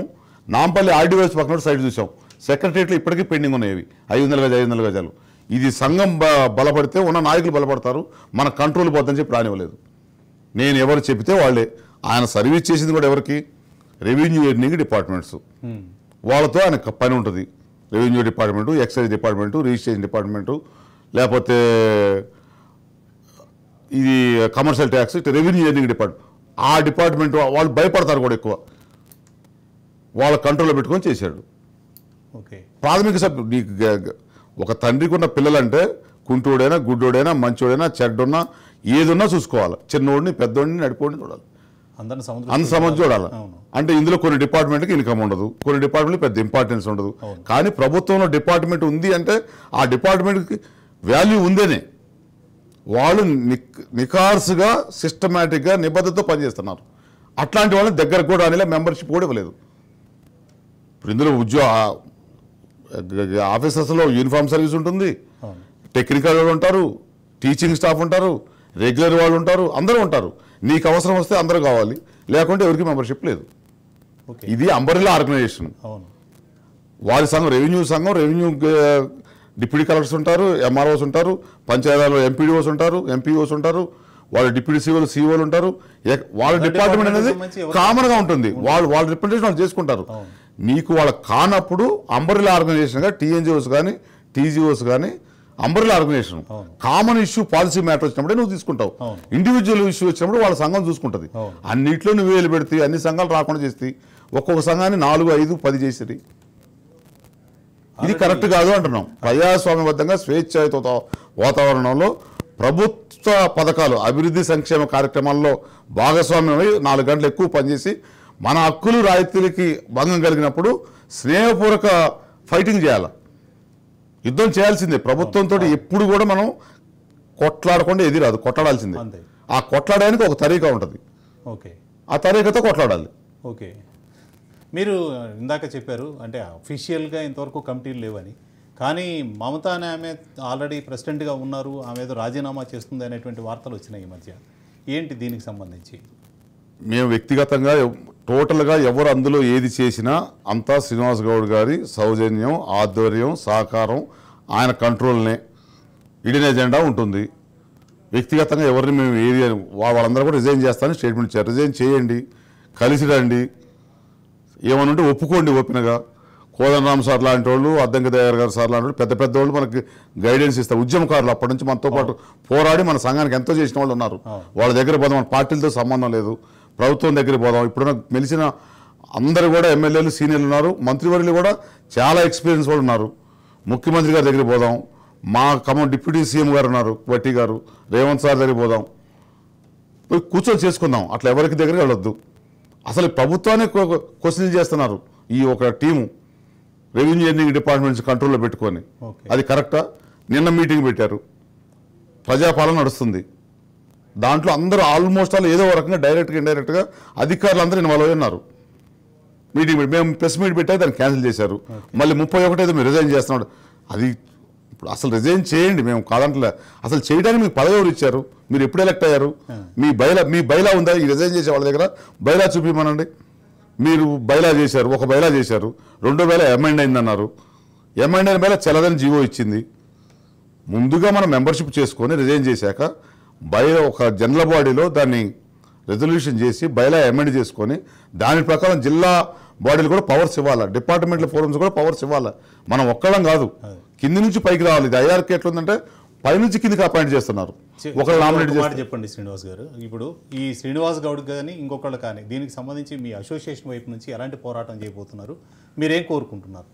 నాంపల్లి ఆర్డీఓఎస్ పక్కన సైడ్ చూసాం సెక్రటరియట్లో ఇప్పటికీ పెండింగ్ ఉన్నాయి ఐదు వందల గజాలు ఐదు గజాలు ఇది సంఘం బలపడితే ఉన్న నాయకులు బలపడతారు మన కంట్రోల్ పోతుందని చెప్పి రానివ్వలేదు నేను ఎవరు చెబితే వాళ్ళే ఆయన సర్వీస్ చేసింది కూడా ఎవరికి రెవెన్యూ ఎర్నింగ్ డిపార్ట్మెంట్స్ వాళ్ళతో ఆయన పని ఉంటుంది revenue department excise department registration department లేకపోతే ఇది కమర్షియల్ ట్యాక్స్ ఇటు రెవెన్యూ ఎర్నింగ్ డిపార్ట్మెంట్ ఆ డిపార్ట్మెంట్ వాళ్ళు భయపడతారు కూడా ఎక్కువ వాళ్ళ కంట్రోల్లో పెట్టుకొని చేశాడు ఓకే ప్రాథమిక సభ్యుడు నీకు ఒక తండ్రికి ఉన్న పిల్లలంటే కుంటోడైనా గుడ్డోడైనా మంచోడైనా చెడ్డున్నా ఏదున్నా చూసుకోవాలి చిన్నోడిని పెద్దోడిని నడిపోడిని చూడాలి అంత సమస్య చూడాలి అంటే ఇందులో కొన్ని డిపార్ట్మెంట్కి ఇన్కమ్ ఉండదు కొన్ని డిపార్ట్మెంట్కి పెద్ద ఇంపార్టెన్స్ ఉండదు కానీ ప్రభుత్వంలో డిపార్ట్మెంట్ ఉంది అంటే ఆ డిపార్ట్మెంట్కి వాల్యూ ఉందేనే వాళ్ళు నికార్సుగా సిస్టమేటిక్గా నిబద్ధతతో పనిచేస్తున్నారు అట్లాంటి వాళ్ళని దగ్గర కూడా అనేలా మెంబర్షిప్ కూడా ఇవ్వలేదు ఇప్పుడు ఇందులో ఉద్యోగ ఆఫీసర్స్లో యూనిఫామ్ సర్వీస్ ఉంటుంది టెక్నికల్ వాళ్ళు ఉంటారు టీచింగ్ స్టాఫ్ ఉంటారు రెగ్యులర్ వాళ్ళు ఉంటారు అందరూ ఉంటారు నీకు అవసరం వస్తే అందరూ కావాలి లేకుంటే ఎవరికి మెంబర్షిప్ లేదు ఇది అంబరిలా ఆర్గనైజేషన్ వారి సంఘం రెవెన్యూ సంఘం రెవెన్యూ డిప్యూటీ కలెక్టర్స్ ఉంటారు ఎంఆర్ఓస్ ఉంటారు పంచాయతీలో ఎంపీడీఓస్ ఉంటారు ఎంపీఓస్ ఉంటారు వాళ్ళ డిప్యూటీ సీఓలు సీఓలు ఉంటారు వాళ్ళ డిపార్ట్మెంట్ అనేది కామన్గా ఉంటుంది వాళ్ళు వాళ్ళ రిప్రజెంటేషన్ వాళ్ళు చేసుకుంటారు నీకు వాళ్ళ కానప్పుడు అంబరిలా ఆర్గనైజేషన్గా టీఎన్జిఓస్ కానీ టీజీఓస్ కానీ umbrella organization common issue policy matter వచ్చినప్పుడే నువ్వు తీసుకుంటావు ఇండివిజువల్ ఇష్యూ వచ్చినప్పుడు వాళ్ళ సంఘం చూసుకుంటుంది అన్నిట్లో నువ్వు వేలు పెడితే అన్ని సంఘాలు రాకుండా చేస్తే ఒక్కొక్క సంఘాన్ని నాలుగు ఐదు పది చేసేది ఇది కరెక్ట్ కాదు అంటున్నాం ప్రజాస్వామ్యబద్ధంగా స్వేచ్ఛాయుత వాతావరణంలో ప్రభుత్వ పథకాలు అభివృద్ధి సంక్షేమ కార్యక్రమాల్లో భాగస్వామ్యమై నాలుగు గంటలు ఎక్కువ పనిచేసి మన హక్కులు రాయితీలకి భంగం కలిగినప్పుడు స్నేహపూర్వక ఫైటింగ్ చేయాలి యుద్ధం చేయాల్సిందే ప్రభుత్వంతో ఎప్పుడు కూడా మనం కొట్లాడకుండా ఎదిరాదు కొట్లాడాల్సిందే ఆ కొట్లాడడానికి ఒక తరీక ఉంటుంది ఓకే ఆ తరీకతో కొట్లాడాలి ఓకే మీరు ఇందాక చెప్పారు అంటే అఫీషియల్గా ఇంతవరకు కమిటీలు లేవని కానీ మమతా అనే ఆమె ఆల్రెడీ ప్రెసిడెంట్గా ఉన్నారు ఆమె ఏదో రాజీనామా చేస్తుంది అనేటువంటి వార్తలు వచ్చినాయి ఈ మధ్య ఏంటి దీనికి సంబంధించి మేము వ్యక్తిగతంగా టోటల్గా ఎవరు అందులో ఏది చేసినా అంతా శ్రీనివాస్ గౌడ్ గారి సౌజన్యం ఆధ్వర్యం సహకారం ఆయన కంట్రోల్నే ఇడిన ఎజెండా ఉంటుంది వ్యక్తిగతంగా ఎవరిని మేము ఏది వాళ్ళందరూ కూడా రిజైన్ చేస్తానని స్టేట్మెంట్ ఇచ్చారు రిజైన్ చేయండి కలిసి రండి ఏమనుంటే ఒప్పుకోండి ఓపెన్గా కోదండరామ్ సార్ లాంటి వాళ్ళు అద్దంక దయార్ గారు సార్ లాంటి వాళ్ళు పెద్ద పెద్ద వాళ్ళు మనకి గైడెన్స్ ఇస్తారు ఉద్యమకారులు అప్పటి నుంచి మనతో పాటు పోరాడి మన సంఘానికి ఎంతో చేసిన వాళ్ళు ఉన్నారు వాళ్ళ దగ్గర పోదాం మన పార్టీలతో సంబంధం లేదు ప్రభుత్వం దగ్గర పోదాం ఇప్పుడున్న మెలిసిన అందరు కూడా ఎమ్మెల్యేలు సీనియర్లు ఉన్నారు మంత్రివర్యులు కూడా చాలా ఎక్స్పీరియన్స్ వాళ్ళు ఉన్నారు ముఖ్యమంత్రి గారి దగ్గర పోదాం మా ఖమ్మం డిప్యూటీ సీఎం గారు ఉన్నారు వట్టి గారు రేవంత్ సార్ దగ్గర పోదాం కూర్చొని చేసుకుందాం అట్లా ఎవరికి దగ్గర వెళ్ళొద్దు అసలు ప్రభుత్వాన్ని క్వశ్చన్ చేస్తున్నారు ఈ ఒక టీము రెవెన్యూ ఇంజనీరింగ్ డిపార్ట్మెంట్స్ కంట్రోల్లో పెట్టుకొని అది కరెక్టా నిన్న మీటింగ్ పెట్టారు ప్రజాపాలన నడుస్తుంది దాంట్లో అందరూ ఆల్మోస్ట్ ఆల్ ఏదో రకంగా డైరెక్ట్గా ఇండైరెక్ట్గా అధికారులు అందరూ ఇన్వాల్వ్ అయి ఉన్నారు మీటింగ్ మేము ప్రెస్ మీట్ పెట్టే దాన్ని క్యాన్సిల్ చేశారు మళ్ళీ ముప్పై ఒకటేదో మేము రిజైన్ చేస్తున్నాడు అది ఇప్పుడు అసలు రిజైన్ చేయండి మేము కాదంటే అసలు చేయడానికి మీకు పదవి ఎవరు ఇచ్చారు మీరు ఎప్పుడు ఎలక్ట్ అయ్యారు మీ బయలా మీ బయలా ఉందా ఈ రిజైన్ చేసే వాళ్ళ దగ్గర బయలా చూపిమనండి మీరు బయలా చేశారు ఒక బయలా చేశారు రెండో బయలా అయింది అయిందన్నారు ఎమెండ్ అయిన బయలా చెలదని జీవో ఇచ్చింది ముందుగా మనం మెంబర్షిప్ చేసుకొని రిజైన్ చేశాక బయల ఒక జనరల్ బాడీలో దాన్ని రెజల్యూషన్ చేసి బయలా ఎమెండ్ చేసుకొని దాని ప్రకారం జిల్లా బాడీలు కూడా పవర్స్ ఇవ్వాలి డిపార్ట్మెంట్ల ఫోరమ్స్ కూడా పవర్స్ ఇవ్వాలి మనం ఒక్కడం కాదు కింది నుంచి పైకి రావాలి ఇది ఐఆర్కే ఎట్లుందంటే నుంచి కిందికి అపాయింట్ చేస్తున్నారు ఒకరు నామినేట్ చేసి చెప్పండి శ్రీనివాస్ గారు ఇప్పుడు ఈ శ్రీనివాస్ గౌడ్ కానీ ఇంకొకళ్ళు కానీ దీనికి సంబంధించి మీ అసోసియేషన్ వైపు నుంచి ఎలాంటి పోరాటం చేయబోతున్నారు మీరేం కోరుకుంటున్నారు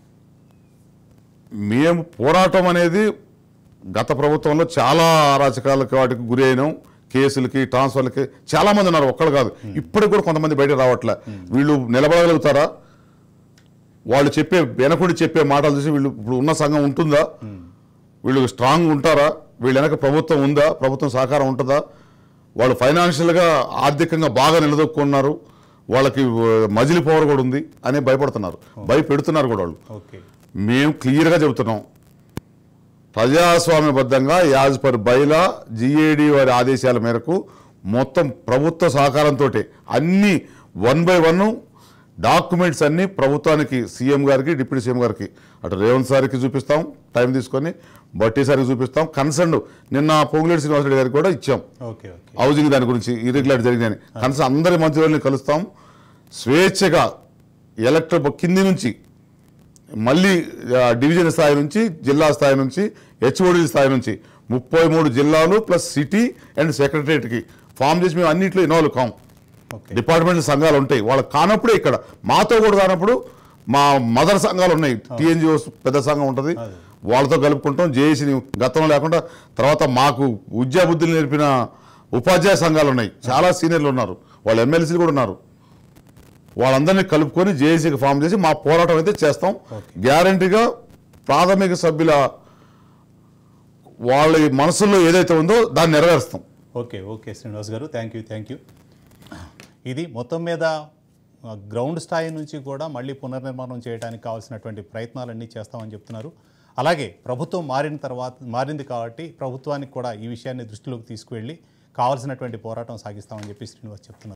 మేము పోరాటం అనేది గత ప్రభుత్వంలో చాలా అరాచకాలకి వాటికి గురి అయినాం కేసులకి ట్రాన్స్ఫర్లకి చాలామంది ఉన్నారు ఒక్కడు కాదు ఇప్పటికి కూడా కొంతమంది బయట రావట్లే వీళ్ళు నిలబడగలుగుతారా వాళ్ళు చెప్పే వెనకుండి చెప్పే మాటలు చూసి వీళ్ళు ఇప్పుడు ఉన్న సంఘం ఉంటుందా వీళ్ళు స్ట్రాంగ్ ఉంటారా వీళ్ళు వెనక ప్రభుత్వం ఉందా ప్రభుత్వం సహకారం ఉంటుందా వాళ్ళు ఫైనాన్షియల్గా ఆర్థికంగా బాగా నిలదొక్కున్నారు వాళ్ళకి మజిలి పవర్ కూడా ఉంది అని భయపడుతున్నారు భయపెడుతున్నారు కూడా వాళ్ళు మేము క్లియర్గా చెబుతున్నాం ప్రజాస్వామ్యబద్ధంగా యాజ్ పర్ బైలా జిఏడి వారి ఆదేశాల మేరకు మొత్తం ప్రభుత్వ సహకారంతో అన్ని వన్ బై వన్ డాక్యుమెంట్స్ అన్నీ ప్రభుత్వానికి సీఎం గారికి డిప్యూటీ సీఎం గారికి అటు రేవంత్ సార్కి చూపిస్తాం టైం తీసుకొని బట్టి సార్కి చూపిస్తాం కన్సర్న్ నిన్న పొంగులేటి శ్రీనివాసరెడ్డి గారికి కూడా ఇచ్చాం హౌజింగ్ దాని గురించి ఇరెగ్యులర్ జరిగిందని కన్సర్న్ అందరి మంత్రివర్యులను కలుస్తాం స్వేచ్ఛగా ఎలక్ట్రిక్ కింది నుంచి మళ్ళీ డివిజన్ స్థాయి నుంచి జిల్లా స్థాయి నుంచి హెచ్ఓడి స్థాయి నుంచి ముప్పై జిల్లాలు ప్లస్ సిటీ అండ్ సెక్రటరియట్కి ఫామ్ చేసి మేము అన్నింటిలో ఇన్వాల్వ్ కాము డిపార్ట్మెంట్ సంఘాలు ఉంటాయి వాళ్ళకి కానప్పుడే ఇక్కడ మాతో కూడా కానప్పుడు మా మదర్ సంఘాలు ఉన్నాయి టీఎన్జిఓస్ పెద్ద సంఘం ఉంటుంది వాళ్ళతో కలుపుకుంటాం జేఏసీని గతం లేకుండా తర్వాత మాకు విద్యాబుద్ధులు నేర్పిన ఉపాధ్యాయ సంఘాలు ఉన్నాయి చాలా సీనియర్లు ఉన్నారు వాళ్ళు ఎమ్మెల్సీలు కూడా ఉన్నారు వాళ్ళందరినీ కలుపుకొని జేఏసీకి ఫామ్ చేసి మా పోరాటం అయితే చేస్తాం గ్యారంటీగా ప్రాథమిక సభ్యుల వాళ్ళ మనసులో ఏదైతే ఉందో దాన్ని నెరవేరుస్తాం ఓకే ఓకే శ్రీనివాస్ గారు థ్యాంక్ యూ థ్యాంక్ యూ ఇది మొత్తం మీద గ్రౌండ్ స్థాయి నుంచి కూడా మళ్ళీ పునర్నిర్మాణం చేయడానికి కావాల్సినటువంటి ప్రయత్నాలన్నీ చేస్తామని చెప్తున్నారు అలాగే ప్రభుత్వం మారిన తర్వాత మారింది కాబట్టి ప్రభుత్వానికి కూడా ఈ విషయాన్ని దృష్టిలోకి తీసుకువెళ్ళి కావాల్సినటువంటి పోరాటం సాగిస్తామని చెప్పి శ్రీనివాస్ చెప్తున్నారు